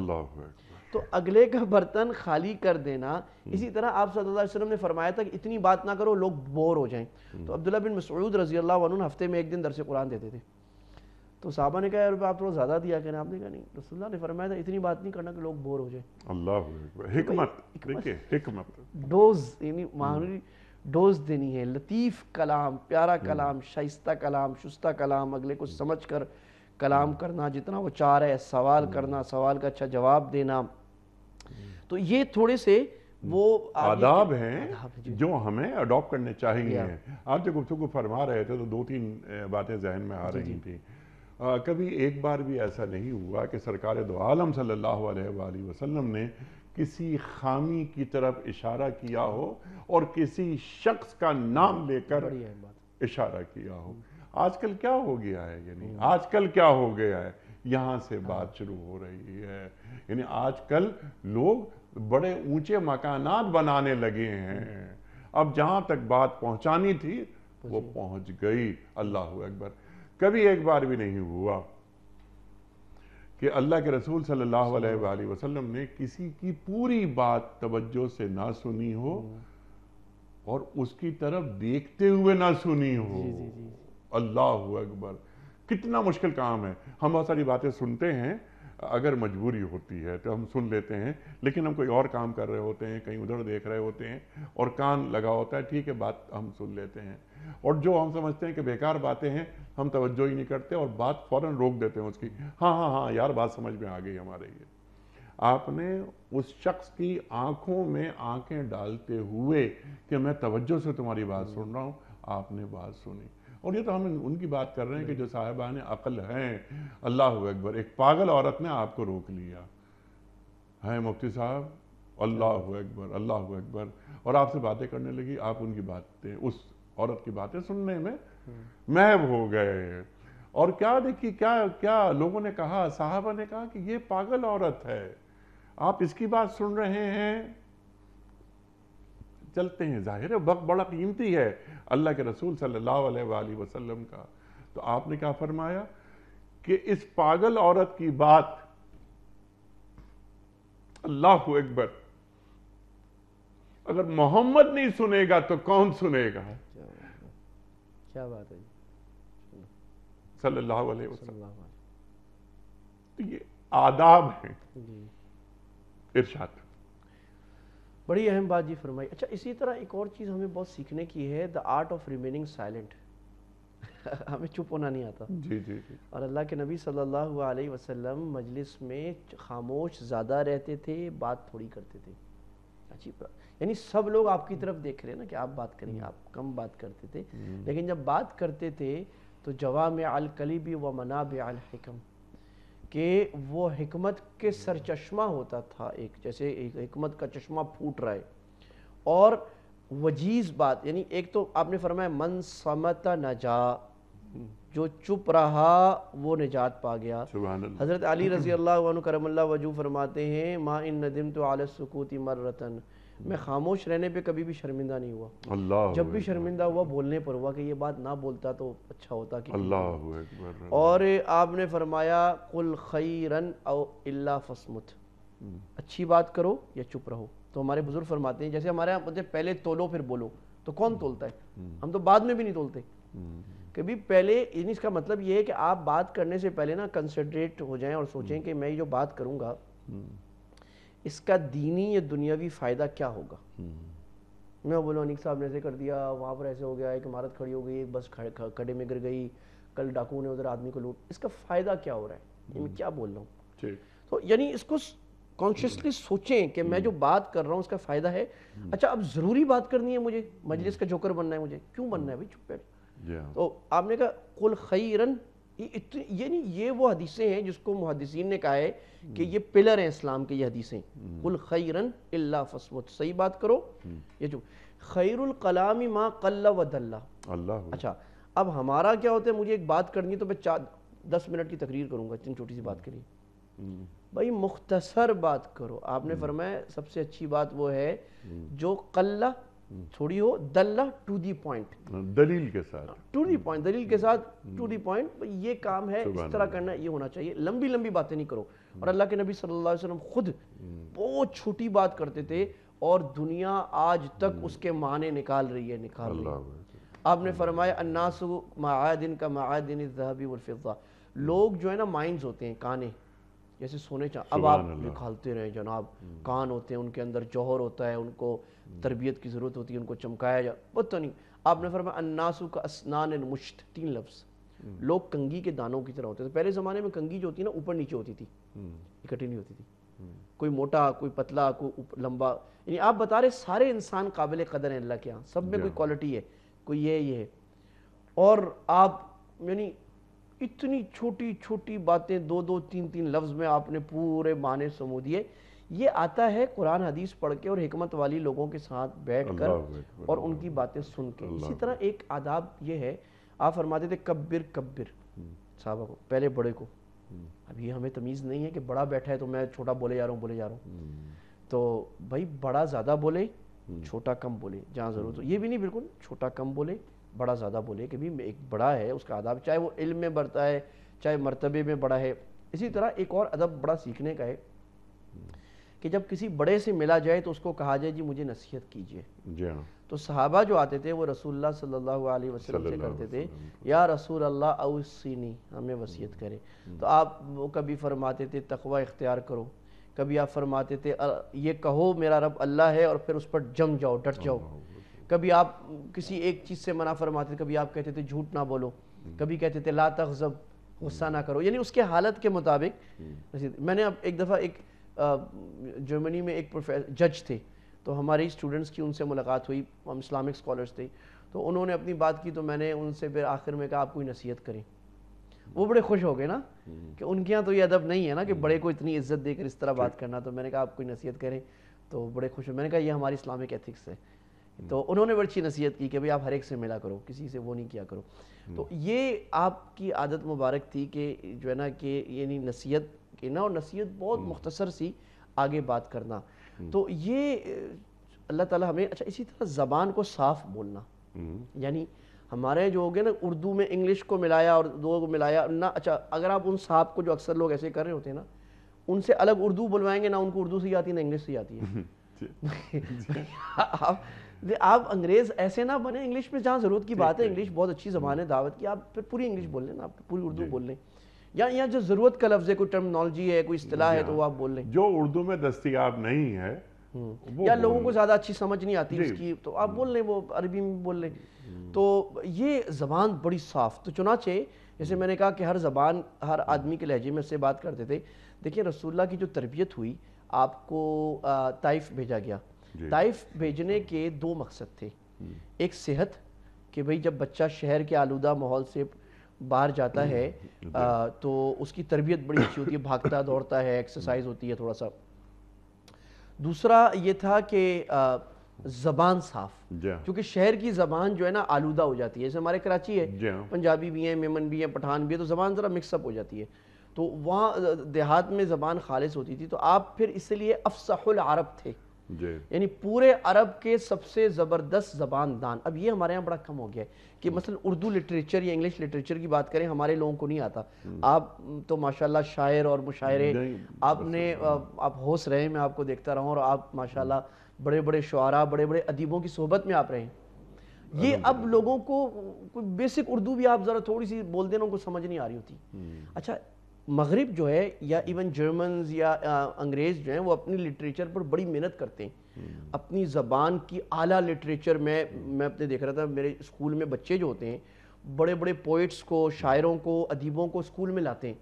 [SPEAKER 2] तो अगले का बर्तन खाली कर देना हम्म। इसी तरह आप सल्लल्लाहु अलैहि वसल्लम ने फरमाया था कि इतनी बात ना करो लोग बोर हो जाएं तो हम्म। अब्दुल्ला बिन मसूद रजी अल्लाह हफ्ते में एक दिन दरस कुरान देते थे तो साहबा ने कहा यार आप थोड़ा ज़्यादा दिया करें आपने कहा नहीं रसुल्ला ने फरमाया था इतनी बात नहीं करना कि लोग बोर हो जाए
[SPEAKER 1] अल्लाह तो
[SPEAKER 2] डोज यानी हम्म। डोज देनी है लतीफ़ कलाम प्यारा हम्म। कलाम शाइस्ता कलाम शुस्ता कलाम अगले को हम्म। समझ कर कलाम करना जितना वो चाह रहा है सवाल करना सवाल का अच्छा जवाब देना तो ये
[SPEAKER 1] थोड़े से वो आदाब हैं जो हमें अडॉप्ट करने चाहिए आप जो गुफ्तु फरमा रहे थे तो दो तीन बातें जहन में आ रही थी आ, कभी एक बार भी ऐसा नहीं हुआ कि सरकार दो आलम सल्ला वसलम ने किसी खामी की तरफ इशारा किया हो और किसी शख्स का नाम लेकर इशारा किया हो हम्म। आजकल क्या हो गया है यानी आजकल क्या हो गया है यहाँ से हाँ। बात शुरू हो रही है यानी आजकल लोग बड़े ऊंचे मकानात बनाने लगे हैं हम्म। अब जहाँ तक बात पहुँचानी थी वो पहुँच गई अल्लाह अकबर कभी एक बार भी नहीं हुआ कि अल्लाह के रसूल सल्लल्लाहु अलैहि वसल्लम ने किसी की पूरी बात तवज्जो से ना सुनी हो और उसकी तरफ देखते हुए ना सुनी हो अल्लाह अकबर कितना मुश्किल काम है हम बहुत सारी बातें सुनते हैं अगर मजबूरी होती है तो हम सुन लेते हैं लेकिन हम कोई और काम कर रहे होते हैं कहीं उधर देख रहे होते हैं और कान लगा होता है ठीक है बात हम सुन लेते हैं और जो हम समझते हैं कि बेकार बातें हैं हम तवज्जो ही नहीं करते और बात फ़ौरन रोक देते हैं उसकी हाँ हाँ हाँ यार बात समझ में आ गई हमारे ये आपने उस शख्स की आंखों में आंखें डालते हुए कि मैं तवज्जो से तुम्हारी बात सुन रहा हूँ आपने बात सुनी और ये तो हम उनकी बात कर रहे हैं कि जो साहिबान अकल हैं अल्लाह अकबर एक पागल औरत ने आपको रोक लिया है मुफ्ती साहब अल्लाह अकबर अल्लाह अकबर और आपसे बातें करने लगी आप उनकी बातें उस औरत की बातें सुनने में महब हो गए और क्या देखिए क्या क्या लोगों ने कहा साहबा ने कहा कि ये पागल औरत है आप इसकी बात सुन रहे हैं चलते हैं जाहिर है वक्त बड़ा कीमती है अल्लाह के रसूल सल्लल्लाहु अलैहि वसल्लम का तो आपने क्या फरमाया कि इस पागल औरत की बात अल्लाह अकबर अगर मोहम्मद नहीं सुनेगा तो कौन सुनेगा क्या बात है सल्लल्लाहु अलैहि वसल्लम तो ये आदाब हैं इर्शाद
[SPEAKER 2] बड़ी अहम बात जी फरमाई अच्छा इसी तरह एक और चीज़ हमें बहुत सीखने की है the art of remaining silent हमें चुप होना नहीं आता जी जी, जी। और अल्लाह के नबी सल्लल्लाहु अलैहि वसल्लम मजलिस में खामोश ज़्यादा रहते थे बात थोड़ी करते थे अजीब यानी सब लोग आपकी हम्म। तरफ देख रहे हैं ना कि आप बात करेंगे हम्म। आप कम बात करते थे हम्म। लेकिन जब बात करते थे तो जवाब अल व मनाब अल हिकम के वो हमत के सर चश्मा होता था एक जैसे एक हमत का चश्मा फूट रहा है और वजीज़ बात यानी एक तो आपने फरमाया मन समता जा जो चुप रहा वो निजात पा गया हज़रत अली रजी अल्लाह करमल्ला वजू फरमाते हैं माँ इन नदिम तो आल सकूती मर रतन मैं खामोश रहने पे कभी भी शर्मिंदा नहीं हुआ
[SPEAKER 1] अल्लाह जब भी
[SPEAKER 2] शर्मिंदा हुआ बोलने पर हुआ कि ये बात ना बोलता तो अच्छा होता कि अल्लाह और आपने फरमाया कुल खैरन अल्ला फसमुत हम्म। अच्छी बात करो या चुप रहो तो हमारे बुजुर्ग फरमाते हैं जैसे हमारे यहाँ पहले तोलो फिर बोलो तो कौन तोलता है हम्म। हम तो बाद में भी नहीं तोलते हम्म। कभी पहले इसका मतलब ये है कि आप बात करने से पहले ना कंसनट्रेट हो जाएं और सोचें हम्म। कि मैं जो बात करूँगा
[SPEAKER 1] हम्म।
[SPEAKER 2] इसका दीनी या दुनियावी फ़ायदा क्या होगा
[SPEAKER 1] हम्म।
[SPEAKER 2] मैं बोलो अनिक साहब ने ऐसे कर दिया वहाँ पर ऐसे हो गया एक इमारत खड़ी हो गई एक बस खड़े में गिर गई कल डाकू ने उधर आदमी को लूट इसका फ़ायदा क्या हो रहा है मैं क्या बोल रहा हूँ तो यानी इसको कॉन्शियसली सोचें कि मैं जो बात कर रहा हूँ उसका फ़ायदा है अच्छा अब ज़रूरी बात करनी है मुझे मजलिस का जोकर बनना है मुझे क्यों बनना है भाई चुप तो आपने कहा कुल खैरन यानी ये वो हदीसें हैं जिसको मुहदसिन ने कहा है hmm. कि ये पिलर हैं इस्लाम के ये हदीसें hmm. कुल खैरन अल्लाह फसवत सही बात करो hmm. ये जो खैरुल कलामी माँ कल्ला वदल्ला
[SPEAKER 1] अच्छा
[SPEAKER 2] अब हमारा क्या होता है मुझे एक बात करनी है तो मैं चार दस मिनट की तकरीर करूँगा इतनी छोटी सी बात के लिए भाई मुख्तसर बात करो आपने फरमाया सबसे अच्छी बात वो है जो कल्ला थोड़ी हो दल्ला टू दी पॉइंट
[SPEAKER 1] दलील के साथ
[SPEAKER 2] टू दी पॉइंट दलील के साथ टू दी पॉइंट ये काम है इस तरह करना ये होना चाहिए लंबी लंबी बातें नहीं करो और हम्म। अल्लाह के नबी सल्लल्लाहु अलैहि वसल्लम खुद हम्म। बहुत छोटी बात करते थे हम्म। और दुनिया आज तक उसके माने निकाल रही है निकाल रही है आपने फरमाया अन्नासु मायादिन का मायादिन जहाबी वलफ़ा लोग जो है ना माइंड होते हैं काने जैसे सोने चाह अब आप निकालते रहे जनाब कान होते हैं उनके अंदर जौहर होता है उनको तरबियत की ज़रूरत होती है उनको चमकाया जा बहुत तो नहीं आपने फरमाया अन्नासु का असनान मुश्त तीन लफ्ज़ हम्म। लोग कंगी के दानों की तरह होते थे पहले ज़माने में कंगी जो होती ना ऊपर नीचे होती थी हम्म। इकट्ठी नहीं होती थी हम्म। कोई मोटा कोई पतला कोई लंबा यानी आप बता रहे सारे इंसान काबिल कदर हैं अल्लाह के यहाँ सब में कोई क्वालिटी है कोई ये ये है और आप यानी इतनी छोटी छोटी बातें दो दो तीन तीन लफ्ज़ में आपने पूरे माने समो दिए ये आता है कुरान हदीस पढ़ के और हमत वाली लोगों के साथ बैठ कर और उनकी बातें सुन के इसी तरह एक आदाब ये है आप फरमाते थे कब्बिर कब्बिर हम्म। साहबा को पहले बड़े को हम्म। अब ये हमें तमीज़ नहीं है कि बड़ा बैठा है तो मैं छोटा बोले जा रहा हूँ बोले जा रहा हूँ हम्म। तो भाई बड़ा ज़्यादा बोले छोटा कम बोले जहाँ ज़रूरत हो ये भी नहीं बिल्कुल छोटा कम बोले बड़ा ज़्यादा बोले कि भी एक बड़ा है उसका आदाब चाहे वो इल्म में बढ़ता है चाहे मरतबे में बड़ा है इसी तरह एक और अदब बड़ा सीखने का है कि जब किसी बड़े से मिला जाए तो उसको कहा जाए जी मुझे नसीहत
[SPEAKER 1] कीजिए हाँ।
[SPEAKER 2] तो सहाबा जो आते थे वो रसूलुल्लाह सल्लल्लाहु अलैहि वसल्लम से करते थे या रसूल अल्लाह अवसीनी हमें वसीयत हम्म। करें हम्म। तो आप वो कभी फरमाते थे तकवा इख्तियार करो कभी आप फरमाते थे ये कहो मेरा रब अल्लाह है और फिर उस पर जम जाओ डट जाओ तो कभी आप किसी एक चीज़ से मना फरमाते कभी आप कहते थे झूठ ना बोलो हम्म। कभी कहते थे ला तखजब गुस्सा ना करो यानी उसके हालत के मुताबिक मैंने अब एक दफ़ा एक जर्मनी में एक जज थे तो हमारे स्टूडेंट्स की उनसे मुलाकात हुई हम इस्लामिक स्कॉलर्स थे तो उन्होंने अपनी बात की तो मैंने उनसे फिर आखिर में कहा आप कोई नसीहत करें वो बड़े खुश हो गए ना हम्म। कि उनके यहाँ तो ये अदब नहीं है ना कि हम्म। बड़े को इतनी इज्जत देकर इस तरह बात करना तो मैंने कहा आप कोई नसीहत करें तो बड़े खुश हो मैंने कहा ये हमारी इस्लामिक एथिक्स है हम्म। तो उन्होंने बड़ी अच्छी नसीहत की कि भाई आप हर एक से मिला करो किसी से वो नहीं किया करो तो ये आपकी आदत मुबारक थी कि जो है ना कि यानी नसीहत ना और नसीहत बहुत हम्म। मुख्तसर सी आगे बात करना हम्म। तो ये अल्लाह ताला हमें अच्छा इसी तरह ज़बान को साफ बोलना हम्म। यानी हमारे जो हो गए ना उर्दू में इंग्लिश को मिलाया और दो को मिलाया ना अच्छा अगर आप उन साहब को जो अक्सर लोग ऐसे कर रहे होते हैं ना उनसे अलग उर्दू बुलवाएंगे ना उनको उर्दू से आती है ना इंग्लिश से आती है आप आप अंग्रेज़ ऐसे ना बने इंग्लिश में जहाँ ज़रूरत की बात है इंग्लिश बहुत अच्छी जबान है दावत की आप फिर पूरी इंग्लिश बोल लें ना आप पूरी उर्दू बोल लें या या जो ज़रूरत का लफ्ज़ है कोई टर्मिनोलॉजी है कोई इतला है तो वो आप बोल रहे जो उर्दू में दस्तियाब नहीं है हम्म। या लोगों को ज़्यादा अच्छी समझ नहीं आती उसकी तो आप बोल रहे वो अरबी में बोल रहे हम्म। तो ये ज़बान बड़ी साफ तो चुनाचे जैसे मैंने कहा कि हर ज़बान हर आदमी के लहजे में से बात करते थे देखिए रसूल्ला की जो तरबियत हुई आपको ताइफ भेजा गया ताइफ भेजने के दो मकसद थे हम्म। एक सेहत कि भाई जब बच्चा शहर के आलूदा माहौल से बाहर जाता हम्म, है आ, तो उसकी तरबियत बड़ी अच्छी होती है भागता दौड़ता है एक्सरसाइज होती है थोड़ा सा दूसरा ये था कि जबान साफ हाँ। क्योंकि शहर की जबान जो है ना आलूदा हो जाती है जैसे हमारे कराची है हाँ। पंजाबी भी है मेमन भी है पठान भी है तो जबान ज़रा मिक्सअप हो जाती है तो वहाँ देहात में जबान खालिश होती थी तो आप फिर इसलिए अफसहुल अरब थे यानी पूरे अरब के सबसे ज़बरदस्त जबान दान अब ये हमारे यहाँ बड़ा कम हो गया है कि हम्म। मसल उर्दू लिटरेचर या इंग्लिश लिटरेचर की बात करें हमारे लोगों को नहीं आता हम्म। आप तो माशाल्लाह शायर और मुशायरे आपने आप होश रहे मैं आपको देखता रहा और आप माशाल्लाह बड़े बड़े शुरा बड़े बड़े अदीबों की सोहबत में आप रहे ये अब लोगों को बेसिक उर्दू भी आप ज़रा थोड़ी सी बोल देना उनको समझ नहीं आ रही होती हम्म। अच्छा मगरब जो है या इवन जर्मन या अंग्रेज़ जो हैं वो अपनी लिटरेचर पर बड़ी मेहनत करते हैं हम्म। अपनी ज़बान की आला लिटरेचर में मैं अपने देख रहा था मेरे स्कूल में बच्चे जो होते हैं बड़े बड़े पोइट्स को शायरों को अदीबों को स्कूल में लाते हैं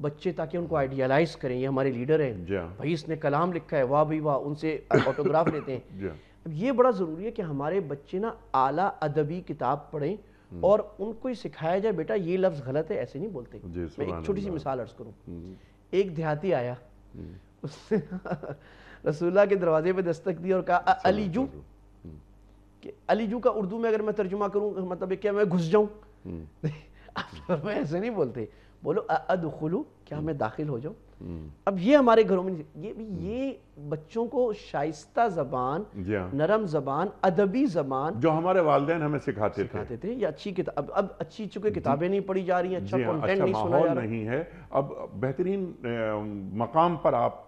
[SPEAKER 2] बच्चे ताकि उनको आइडियालाइज़ करें ये हमारे लीडर हैं हाँ। भाई इसने कलाम लिखा है वाह भाई वाह उनसे ऑटोग्राफ लेते हैं हाँ। अब ये बड़ा ज़रूरी है कि हमारे बच्चे ना आला अदबी किताब पढ़ें हम्म। और उनको ही सिखाया जाए बेटा ये लफ्ज़ गलत है ऐसे नहीं बोलते मैं एक छोटी सी मिसाल अर्ज करूँ हम्म। एक देहाती आया हम्म। उसने रसूल्ला के दरवाजे पे दस्तक दी और कहा अली जू कि अली जू का उर्दू में अगर मैं तर्जुमा करूँ मतलब क्या मैं घुस जाऊँ आप तो ऐसे नहीं बोलते बोलो अद क्या मैं दाखिल हो जाऊँ अब ये हमारे घरों में ये भी ये बच्चों को शाइस्ता जबान नरम जबान अदबी जबान
[SPEAKER 1] जो हमारे वाले हमें सिखाते, सिखाते थे,
[SPEAKER 2] थे या अच्छी किताब अब अब अच्छी चुके किताबें नहीं पढ़ी जा रही हैं अच्छा कंटेंट हाँ, अच्छा नहीं सुना जा नहीं
[SPEAKER 1] है अब बेहतरीन मकाम पर आप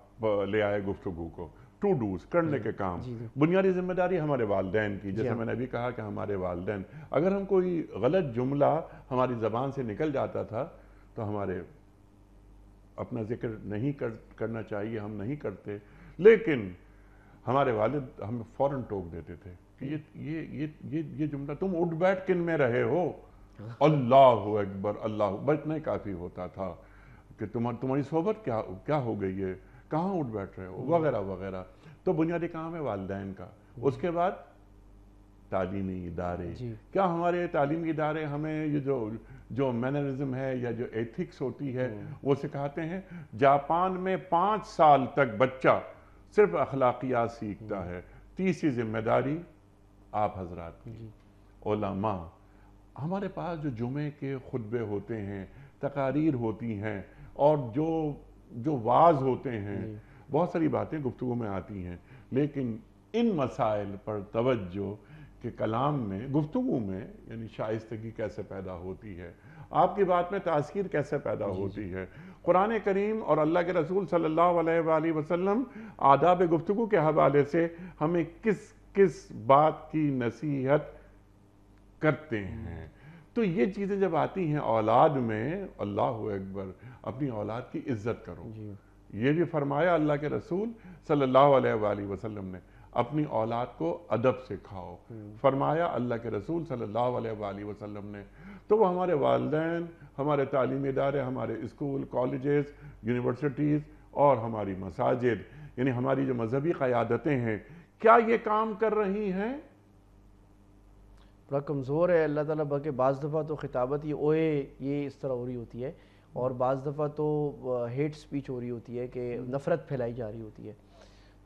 [SPEAKER 1] ले आए गुफ्तु को टू डूज करने के काम बुनियादी जिम्मेदारी हमारे वाले की जैसे हाँ। मैंने अभी कहा कि हमारे वाले अगर हम कोई गलत जुमला हमारी जबान से निकल जाता था तो हमारे अपना जिक्र नहीं कर करना चाहिए हम नहीं करते लेकिन हमारे वालिद हमें फ़ौरन टोक देते थे कि ये ये ये ये ये जुमला तुम उठ बैठ किन में रहे हो अल्लाह अकबर अल्लाह बस ही काफ़ी होता था कि तुम तुम्हारी सोहबत क्या क्या हो गई है कहाँ उठ बैठ रहे हो वगैरह वगैरह तो बुनियादी काम है वालदेन का उसके बाद तालीमी इदारे क्या हमारे तालीमी इदारे हमें ये जो जो मैनरिज्म है या जो एथिक्स होती है हम्म। वो सिखाते हैं जापान में पाँच साल तक बच्चा सिर्फ अखलाकियात सीखता हम्म। है तीसरी जिम्मेदारी आप हजरात की ओलामा हमारे पास जो जुमे के खुतबे होते हैं तकारीर होती हैं और जो जो वाज होते हैं बहुत सारी बातें गुफ्तु में आती हैं लेकिन इन मसाइल पर तवज्जो के कलाम में गुफ्तु में यानी शाइस्तगी कैसे पैदा होती है आपकी बात में तास्कीर कैसे पैदा होती है कुरान करीम और अल्लाह के रसूल सल्ला वसलम आदाब गुफ्तु के हवाले से हमें किस किस बात की नसीहत करते हैं तो ये चीज़ें जब आती हैं औलाद में अल्लाह अकबर अपनी औलाद की इज्जत करो ये भी फरमाया अल्लाह के रसूल सल्ला वसलम ने अपनी औलाद को अदब सिखाओ हम्म। फरमाया अल्लाह के रसूल सल्लल्लाहु अलैहि वसल्लम ने तो वो हमारे वालदे हमारे तालीमी इदारे हमारे स्कूल कॉलेजेस यूनिवर्सिटीज़ और हमारी मसाजिद यानी हमारी जो मजहबी क़्यादतें हैं क्या ये काम कर रही हैं बड़ा कमज़ोर है अल्लाह ताला
[SPEAKER 2] बल्कि बज़ दफ़ा तो खिताबत ये ओए ये इस तरह हो रही होती है और बज़ दफ़ा तो हेट स्पीच हो रही होती है कि नफ़रत फैलाई जा रही होती है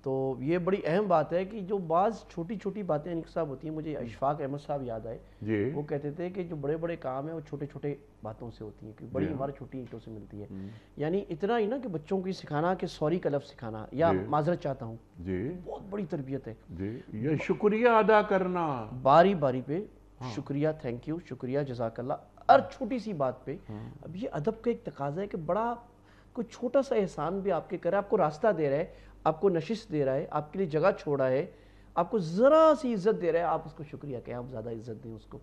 [SPEAKER 2] तो ये बड़ी अहम बात है कि जो बाज़ छोटी छोटी बातें इनके साहब होती हैं मुझे अशफाक अहमद साहब याद आए वो कहते थे कि जो बड़े बड़े काम हैं वो छोटे छोटे बातों से होती हैं क्योंकि बड़ी हमारे छोटी ईंटों से मिलती है हम्म। यानी इतना ही ना कि बच्चों को सिखाना कि सॉरी का लफ सिखाना या माजरत चाहता हूँ बहुत बड़ी तरबियत है ये शुक्रिया अदा करना बारी बारी पे हाँ। शुक्रिया थैंक यू शुक्रिया जजाकल्ला हाँ। हर छोटी सी बात पे हाँ। अब ये अदब का एक तकाजा है कि बड़ा कोई छोटा सा एहसान भी आपके करे आपको रास्ता दे रहा है आपको नशिश दे रहा है आपके लिए जगह छोड़ा है आपको ज़रा सी इज़्ज़त दे रहा है आप उसको शुक्रिया कहें आप ज़्यादा इज़्ज़त दें उसको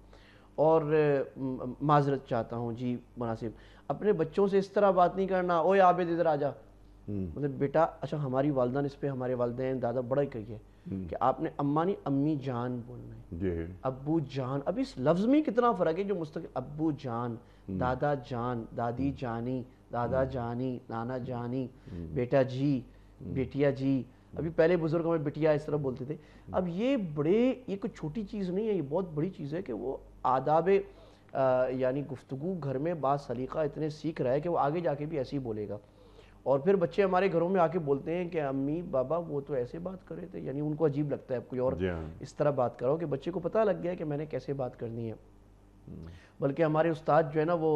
[SPEAKER 2] और माजरत चाहता हूँ जी मुनासिब अपने बच्चों से इस तरह बात नहीं करना ओ आबे इधर आ जा हम्म। मतलब बेटा अच्छा हमारी वालदा ने इस पर हमारे वालदे दादा बड़ा ही कही है हम्म। कि आपने अम्मा नहीं अम्मी जान
[SPEAKER 1] बोलना है
[SPEAKER 2] अबू जान अब इस लफ्ज़ में कितना फ़र्क है जो मुस्तक अबू जान हम्म। दादा जान दादी जानी दादा जानी नाना जानी बेटा जी हम्म। बेटिया जी अभी हम्म। पहले बुजुर्ग हमें बिटिया इस तरह बोलते थे हम्म। अब ये बड़े ये कोई छोटी चीज़ नहीं है ये बहुत बड़ी चीज़ है कि वो आदाब यानी गुफ्तु घर में बात सलीका इतने सीख रहा है कि वो आगे जाके भी ऐसे ही बोलेगा और फिर बच्चे हमारे घरों में आके बोलते हैं कि अम्मी बाबा वो तो ऐसे बात कर रहे थे यानी उनको अजीब लगता है कोई और हाँ। इस तरह बात करो कि बच्चे को पता लग गया कि मैंने कैसे बात करनी है बल्कि हमारे उस्ताद जो है ना वो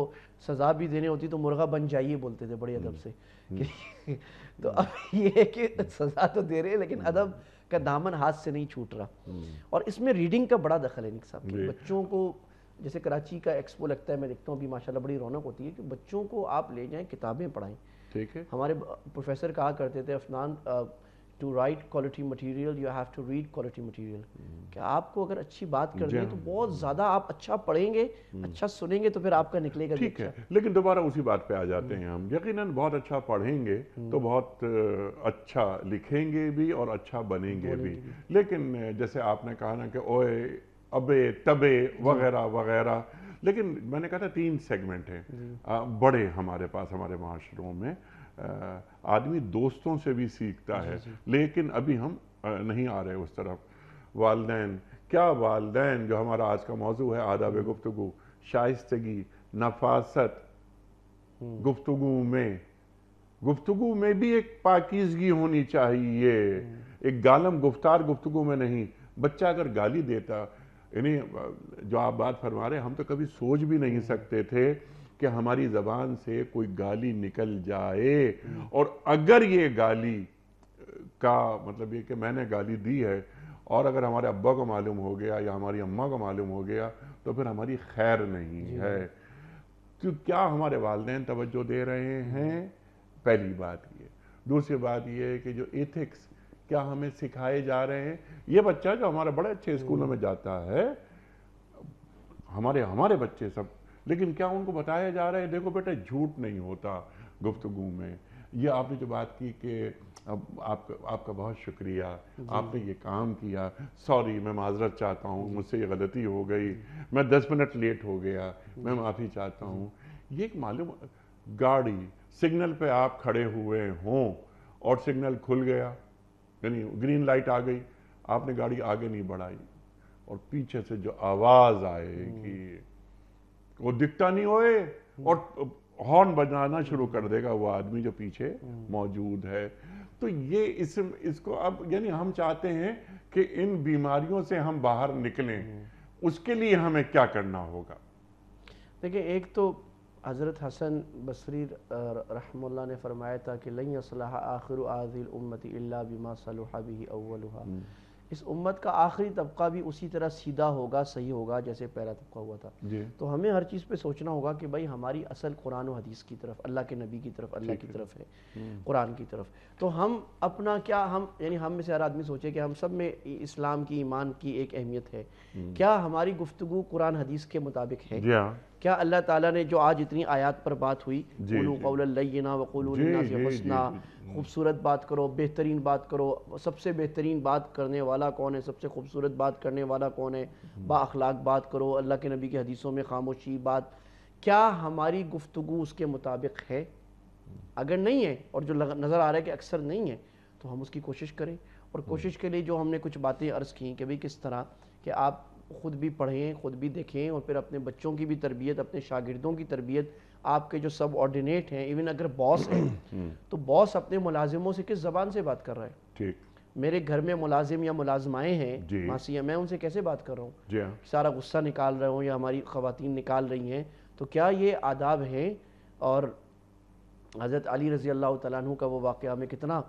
[SPEAKER 2] सज़ा भी देने होती तो मुर्गा बन जाइए बोलते थे बड़े अदब हम्म। से हम्म। तो अब ये है कि सज़ा तो दे रहे हैं लेकिन अदब का दामन हाथ से नहीं छूट रहा हम्म। और इसमें रीडिंग का बड़ा दखल है निक साहब बच्चों को जैसे कराची का एक्सपो लगता है मैं देखता हूँ अभी माशाल्लाह बड़ी रौनक होती है कि बच्चों को आप ले जाएं किताबें पढ़ाएं ठीक है हमारे प्रोफेसर कहा करते थे Afnan to write quality material you have to read quality material क्या आपको अगर अच्छी बात करनी है तो बहुत ज़्यादा आप अच्छा पढ़ेंगे hmm. अच्छा सुनेंगे तो फिर आपका निकलेगा ठीक है
[SPEAKER 1] लेकिन दोबारा उसी बात पे आ जाते हैं hmm. हम यकीनन बहुत अच्छा पढ़ेंगे hmm. तो बहुत अच्छा लिखेंगे भी और अच्छा बनेंगे भी लेकिन जैसे आपने कहा ना कि ओए अबे तबे वगैरह वगैरह लेकिन मैंने कहा था तीन सेगमेंट हैं बड़े हमारे पास हमारे माशरों में आदमी दोस्तों से भी सीखता है लेकिन अभी हम नहीं आ रहे उस तरफ वालदेन क्या वालदेन जो हमारा आज का मौजू है आदाब हम्म। गुफ्तु शाइस्तगी नफासत हम्म। गुफ्तु में गुफ्तु में भी एक पाकिजगी होनी चाहिए हम्म। एक गालम गुफ्तार गुफ्तगु में नहीं बच्चा अगर गाली देता यानी जो आप बात फरमा रहे हम तो कभी सोच भी नहीं सकते थे कि हमारी ज़बान से कोई गाली निकल जाए और अगर ये गाली का मतलब ये कि मैंने गाली दी है और अगर हमारे अब्बा को मालूम हो गया या हमारी अम्मा को मालूम हो गया तो फिर हमारी खैर नहीं है तो क्या हमारे वालदे तवज्जो दे रहे हैं पहली बात ये दूसरी बात ये है कि जो एथिक्स क्या हमें सिखाए जा रहे हैं ये बच्चा जो हमारा बड़े अच्छे स्कूलों में जाता है हमारे हमारे बच्चे सब लेकिन क्या उनको बताया जा रहा है देखो बेटा झूठ नहीं होता गुफ्तगु में ये आपने जो बात की कि अब आप आपका बहुत शुक्रिया आपने ये काम किया सॉरी मैं माजरत चाहता हूँ मुझसे ये गलती हो गई मैं दस मिनट लेट हो गया मैं माफ़ी चाहता हूँ ये एक मालूम गाड़ी सिग्नल पे आप खड़े हुए हों और सिग्नल खुल गया यानी ग्रीन लाइट आ गई आपने गाड़ी आगे नहीं बढ़ाई और पीछे से जो आवाज़ आएगी हम्म। वो दिखता नहीं होए और हॉर्न बजाना शुरू कर देगा वो आदमी जो पीछे मौजूद है तो ये इस इसको अब यानी हम चाहते हैं कि इन बीमारियों से हम बाहर निकलें उसके लिए हमें क्या करना होगा
[SPEAKER 2] देखिए एक तो हज़रत हसन बसरी रहमुल्ला ने फरमाया था कि लई असलाह आखिर आदिल उम्मती अल्लाह बीमा सलोहा भी अव्वल हम्म। इस उम्मत का आखिरी तबका भी उसी तरह सीधा होगा सही होगा जैसे पहला तबका हुआ था तो हमें हर चीज़ पे सोचना होगा कि भाई हमारी असल कुरान और हदीस की तरफ अल्लाह के नबी की तरफ अल्लाह की तरफ है हम्म। कुरान की तरफ तो हम अपना क्या हम यानी हम में से हर आदमी सोचे कि हम सब में इस्लाम की ईमान की एक अहमियत है हम्म। क्या हमारी गुफ्तु कुरान हदीस के मुताबिक है क्या अल्लाह ताला ने जो आज इतनी आयात पर बात हुई कौलना वक़ुलना खूबसूरत बात करो बेहतरीन बात करो सबसे बेहतरीन बात करने वाला कौन है सबसे खूबसूरत बात करने वाला कौन है बाखलाक बात करो अल्लाह के नबी के हदीसों में खामोशी बात क्या हमारी गुफ्तु उसके मुताबिक है अगर नहीं है और जो नज़र आ रहा है कि अक्सर नहीं है तो हम उसकी कोशिश करें और कोशिश हम्म। के लिए जो हमने कुछ बातें अर्ज़ की कि भाई किस तरह कि आप ख़ुद भी पढ़ें ख़ुद भी देखें और फिर अपने बच्चों की भी तरबियत अपने शागिर्दों की तरबियत आपके जो सब ऑर्डिनेट हैं इवन अगर बॉस हैं हम्म। तो बॉस अपने मुलाजिमों से किस ज़बान से बात कर रहा है ठीक मेरे घर में मुलाजिम या मुलाजमाएँ हैं मासी मैं उनसे कैसे बात कर रहा हूँ हाँ। सारा गुस्सा निकाल रहा हूँ या हमारी खवतिन निकाल रही हैं तो क्या ये आदाब हैं और हज़रत अली रज़ी अल्लाह तु का वो वाक़ हमें कितना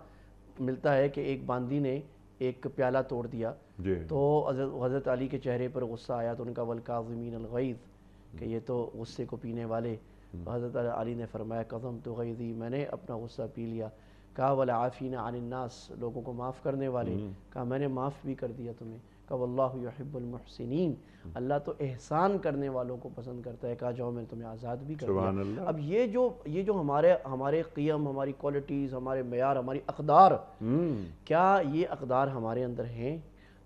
[SPEAKER 2] मिलता है कि एक बंदी ने एक प्याला तोड़ दिया तो हज़रत अली के चेहरे पर गुस्सा आया तो उनका वलकाजमीन अलगैज़ हम्म। कि ये तो गुस्से को पीने वाले हम्म। तो हज़रत अली ने फरमाया कदम तो गैज़ी मैंने अपना गुस्सा पी लिया कहा वाला आफ़ीन आनन्नास लोगों को माफ़ करने वाले हम्म। कहा मैंने माफ़ भी कर दिया तुम्हें कहा वल्लाहबुलमहसिन अल्लाह तो एहसान करने वालों को पसंद करता है कहा जाओ मैंने तुम्हें आज़ाद भी कर दिया अब ये जो ये जो हमारे हमारे क़ियम हमारी क्वालिटीज़ हमारे मैार हमारी अकदार क्या ये अकदार हमारे अंदर हैं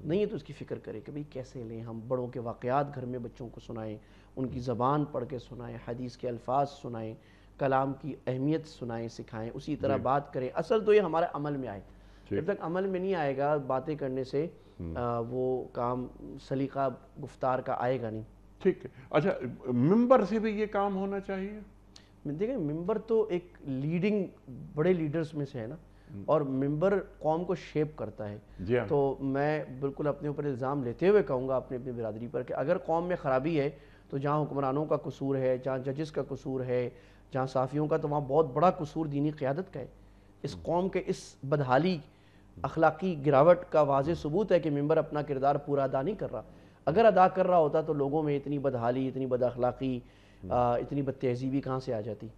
[SPEAKER 2] नहीं है तो उसकी फ़िक्र करें कि भाई कैसे लें हम बड़ों के वाक़ात घर में बच्चों को सुनाएं उनकी ज़बान पढ़ के सुनाएं हदीस के अल्फाज सुनाएं कलाम की अहमियत सुनाएं सिखाएं उसी तरह बात करें असल तो ये हमारे अमल में आए जब तक अमल में नहीं आएगा बातें करने से हम्म। आ, वो काम सलीका गुफ्तार का आएगा नहीं ठीक है अच्छा मम्बर से भी ये काम होना चाहिए देखिए मम्बर तो एक लीडिंग बड़े लीडर्स में से है ना हम्म। और मेंबर कौम को शेप करता है हाँ। तो मैं बिल्कुल अपने ऊपर इल्ज़ाम लेते हुए कहूँगा अपने अपनी बिरादरी पर कि अगर कौम में ख़राबी है तो जहाँ हुक्मरानों का कसूर है जहाँ जजेस का कसूर है जहाँ साफ़ियों का तो वहाँ बहुत बड़ा कसूर दीनी क़्यादत का है इस हम्म। कौम के इस बदहाली अखलाकी गिरावट का वाज सबूत है कि मेम्बर अपना किरदार पूरा अदा नहीं कर रहा अगर हम्म। अदा कर रहा होता तो लोगों में इतनी बदहाली इतनी बदअखलाकी इतनी बदतहजीबी कहाँ से आ जाती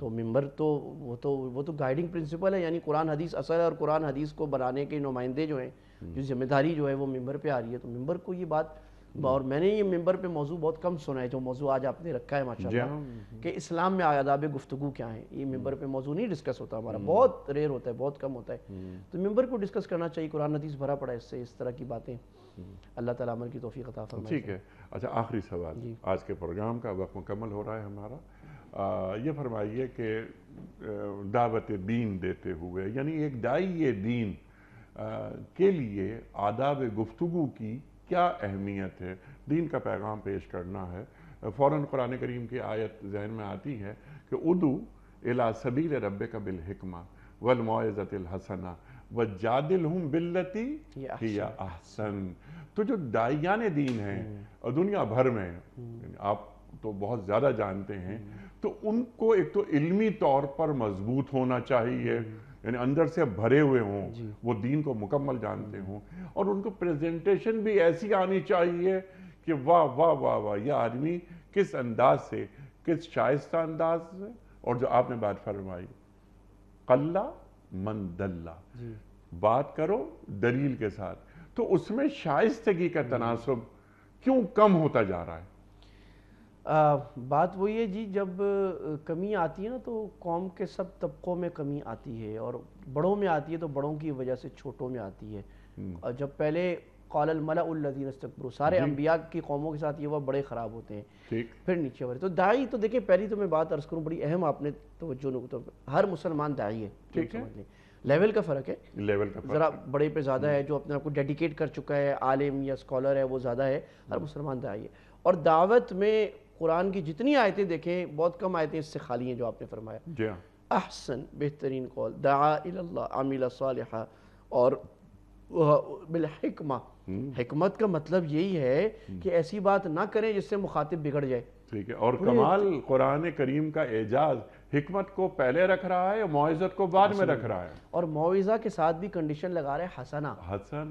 [SPEAKER 2] तो मेंबर तो वो तो वो तो गाइडिंग प्रिंसिपल है यानी कुरान हदीस असर और कुरान हदीस को बनाने के नुमाइंदे जो हैं हम्म। जो जिम्मेदारी जो है वो मेंबर पे आ रही है तो मेंबर को ये बात हम्म। और मैंने ये मेंबर पे मौजू बहुत कम सुना है जो मौजू आज आपने रखा है माशा हाँ। कि इस्लाम में आदाब गुफ्तु क्या है ये मेंबर हम्म। पे मौजू नहीं डिस्कस होता हमारा बहुत रेयर होता है बहुत कम होता है तो मेंबर को डिस्कस करना चाहिए कुरान हदीस भरा पड़ा इससे इस तरह की बातें अल्लाह तला अमल की तोफ़ी अता ठीक है
[SPEAKER 1] अच्छा आखिरी सवाल आज के प्रोग्राम का वक्त मुकम्मल हो रहा है हमारा ये फरमाइए कि दावत दीन देते हुए यानी एक दाई दीन के लिए आदाब गुफ्तु की क्या अहमियत है दीन का पैगाम पेश करना है फ़ौर कुरान करीम की आयत जहन में आती है कि उदू इला सबील रब का बिलहकमा वलमोज़त हसना व जादिल हम बिल्लती तो जो दाइयान दीन हैं हम्म। दुनिया भर में हम्म। आप तो बहुत ज़्यादा जानते हैं तो उनको एक तो इल्मी तौर पर मजबूत होना चाहिए यानी अंदर से भरे हुए हों वो दीन को मुकम्मल जानते हों और उनको प्रेजेंटेशन भी ऐसी आनी चाहिए कि वाह वाह वाह वाह यह आदमी किस अंदाज से किस शाइस्ता अंदाज से और जो आपने बात फरमाई कल्ला मन दल्ला बात करो दलील के साथ तो उसमें शाइस्तगी का तनासब क्यों कम होता जा रहा है
[SPEAKER 2] आ, बात वही है जी जब कमी आती है ना तो कौम के सब तबकों में कमी आती है और बड़ों में आती है तो बड़ों की वजह से छोटों में आती है हम्म। और जब पहले कौलमलादीन तकबरू सारे अम्बिया की कौमों के साथ ये वह बड़े ख़राब होते हैं फिर नीचे वाले तो दाई तो देखिए पहली तो मैं बात अर्ज़ करूँ बड़ी अहम आपने तो पर हर मुसलमान दाई है ठीक है लेवल का फ़र्क है लेवल का ज़रा बड़े पे ज़्यादा है हम्म। जो अपने आप को डेडिकेट कर चुका है आलिम या स्कॉलर है वो ज़्यादा है हर हम्म। मुसलमान दाई है और दावत में कुरान की जितनी आयतें देखें बहुत कम आयतें इससे खाली हैं जो आपने फरमाया हाँ। अहसन बेहतरीन कौल दाला और बिलहकमा हम्म। का मतलब यही है हम्म। कि ऐसी बात ना करें जिससे मुखातिब बिगड़ जाए
[SPEAKER 1] ठीक है और कमाल कुरान करीम का एजाज हमत को पहले रख रहा है मुआवजत को बाद में रख रहा है
[SPEAKER 2] और मुआवजा के साथ भी कंडीशन लगा रहे हैं हसना हसना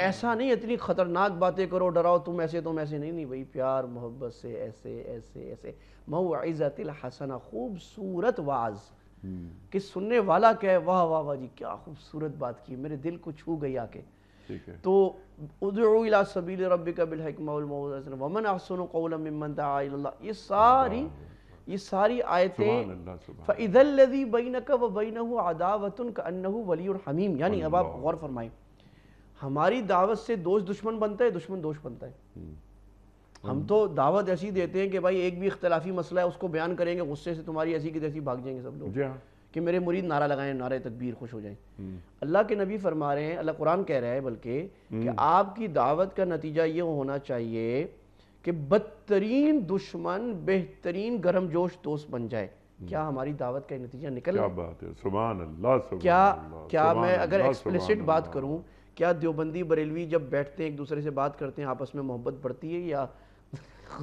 [SPEAKER 2] ऐसा नहीं इतनी ख़तरनाक बातें करो डराओ तुम ऐसे तुम ऐसे नहीं नहीं भाई प्यार मोहब्बत से ऐसे ऐसे ऐसे मऊज़तिल हसना खूबसूरत वाज हम्म। कि सुनने वाला कहे वाह वाह वाह जी क्या खूबसूरत बात की मेरे दिल को छू गई आके तो उदला सबील रब कबिलकमल ये सारी ये सारी आयतें फ़ैदल्लदी बैन का व बैन अदावतन का अन्नू वली हमीम यानी अब आप गौर फरमाएँ हमारी दावत से दोष दुश्मन बनता है दुश्मन दोष बनता है हम्म। हम हम्म। तो दावत ऐसी देते हैं कि भाई एक भी इख्तलाफी मसला है उसको बयान करेंगे गुस्से से तुम्हारी ऐसी की तैसी भाग जाएंगे सब लोग हाँ। कि मेरे मुरीद नारा लगाएं नारे तकबीर खुश हो जाएं हम्म। अल्लाह के नबी फरमा रहे हैं अल्लाह कुरान कह रहा है बल्कि कि आपकी दावत का नतीजा ये होना चाहिए कि बदतरीन दुश्मन बेहतरीन गर्म जोश दोस्त बन जाए क्या हमारी दावत का नतीजा निकल क्या बात
[SPEAKER 1] है सुबह क्या क्या मैं अगर एक्सप्लिसिट बात
[SPEAKER 2] करूँ क्या देवबंदी बरेलवी जब बैठते हैं एक दूसरे से बात करते हैं आपस में मोहब्बत बढ़ती है या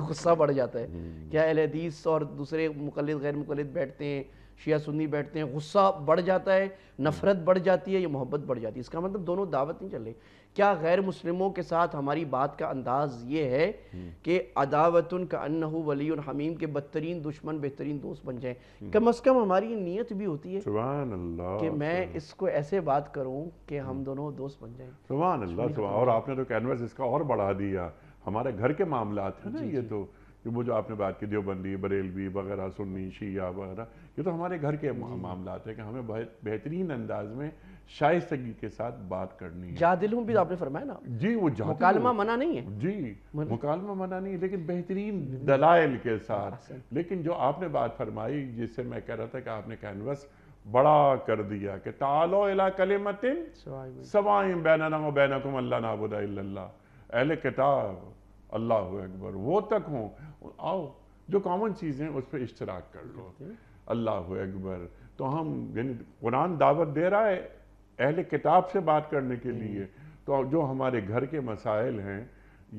[SPEAKER 2] गुस्सा बढ़ जाता है हम्म। क्या अहदीस और दूसरे मुखल गैर मुखलद बैठते हैं शिया सुन्नी बैठते हैं गुस्सा बढ़ जाता है नफ़रत बढ़ जाती है या मोहब्बत बढ़ जाती है इसका मतलब दोनों दावत नहीं चल रही क्या गैर मुस्लिमों के साथ हमारी बात का अंदाज ये है हम्म। कि अदावतन का अन्न वली और हमीम के बदतरीन दुश्मन बेहतरीन दोस्त बन जाए हम्म। कम अज़ कम हमारी नीयत भी होती है
[SPEAKER 1] कि मैं
[SPEAKER 2] इसको ऐसे बात करूँ कि हम हम्म। दोनों दोस्त बन
[SPEAKER 1] जाए और आपने तो कैनवस इसका और बढ़ा दिया हमारे घर के मामला हैं ना ये तो वो जो आपने बात की देवबंदी बरेलवी वगैरह सुन्नी शिया वगैरह ये तो हमारे घर के मामला हैं कि हमें बेहतरीन अंदाज में शाइस्तगी के साथ बात करनी है जादिल हूं भी तो आपने फरमाया ना जी वो मुकालमा मना नहीं है जी मुकालमा मना नहीं है लेकिन बेहतरीन दलाइल के साथ लेकिन जो आपने बात फरमाई जिससे मैं कह रहा था कि आपने कैनवस बड़ा कर दिया कि तालो इला कलिमतिन सवाई बैनना व बैनकुम अल्लाह नाबुदा इल्लल्लाह अहले किताब अल्लाह अकबर वो तक हों आओ जो कॉमन चीज़ें उस पर इश्तराक कर लो अल्लाह अकबर तो हम यानी कुरान दावत दे रहा है अहल किताब से बात करने के लिए तो जो हमारे घर के मसाइल हैं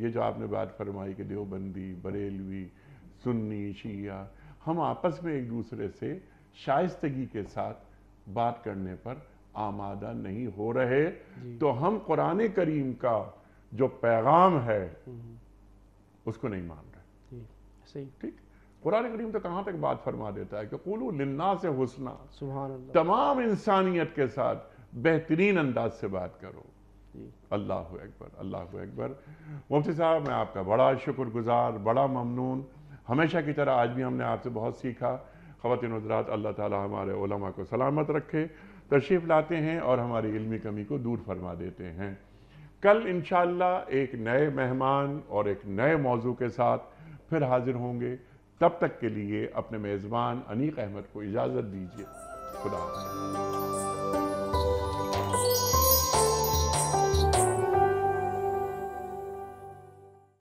[SPEAKER 1] ये जो आपने बात फरमाई कि देवबंदी बरेलवी सुन्नी शिया हम आपस में एक दूसरे से शाइस्तगी के साथ बात करने पर आमादा नहीं हो रहे तो हम कुरान करीम का जो पैगाम है हम्म, हम्म। उसको नहीं मान रहे सही ठीक कुरान करीम तो कहाँ तक बात फरमा देता है कि कुलू लिन्ना से हुसना तमाम इंसानियत के साथ बेहतरीन अंदाज से बात करो अल्लाह अकबर अल्लाह अकबर मुफ्ती साहब मैं आपका बड़ा शुक्रगुजार बड़ा ममनून हमेशा की तरह आज भी हमने आपसे बहुत सीखा ख़वान हजरात अल्लाह ताला हमारे उलमा को सलामत रखे तशरीफ़ लाते हैं और हमारी इल्मी कमी को दूर फरमा देते हैं कल इन एक नए मेहमान और एक नए मौजू के साथ फिर हाजिर होंगे तब तक के लिए अपने मेज़बान अनीक अहमद को इजाज़त दीजिए खुदा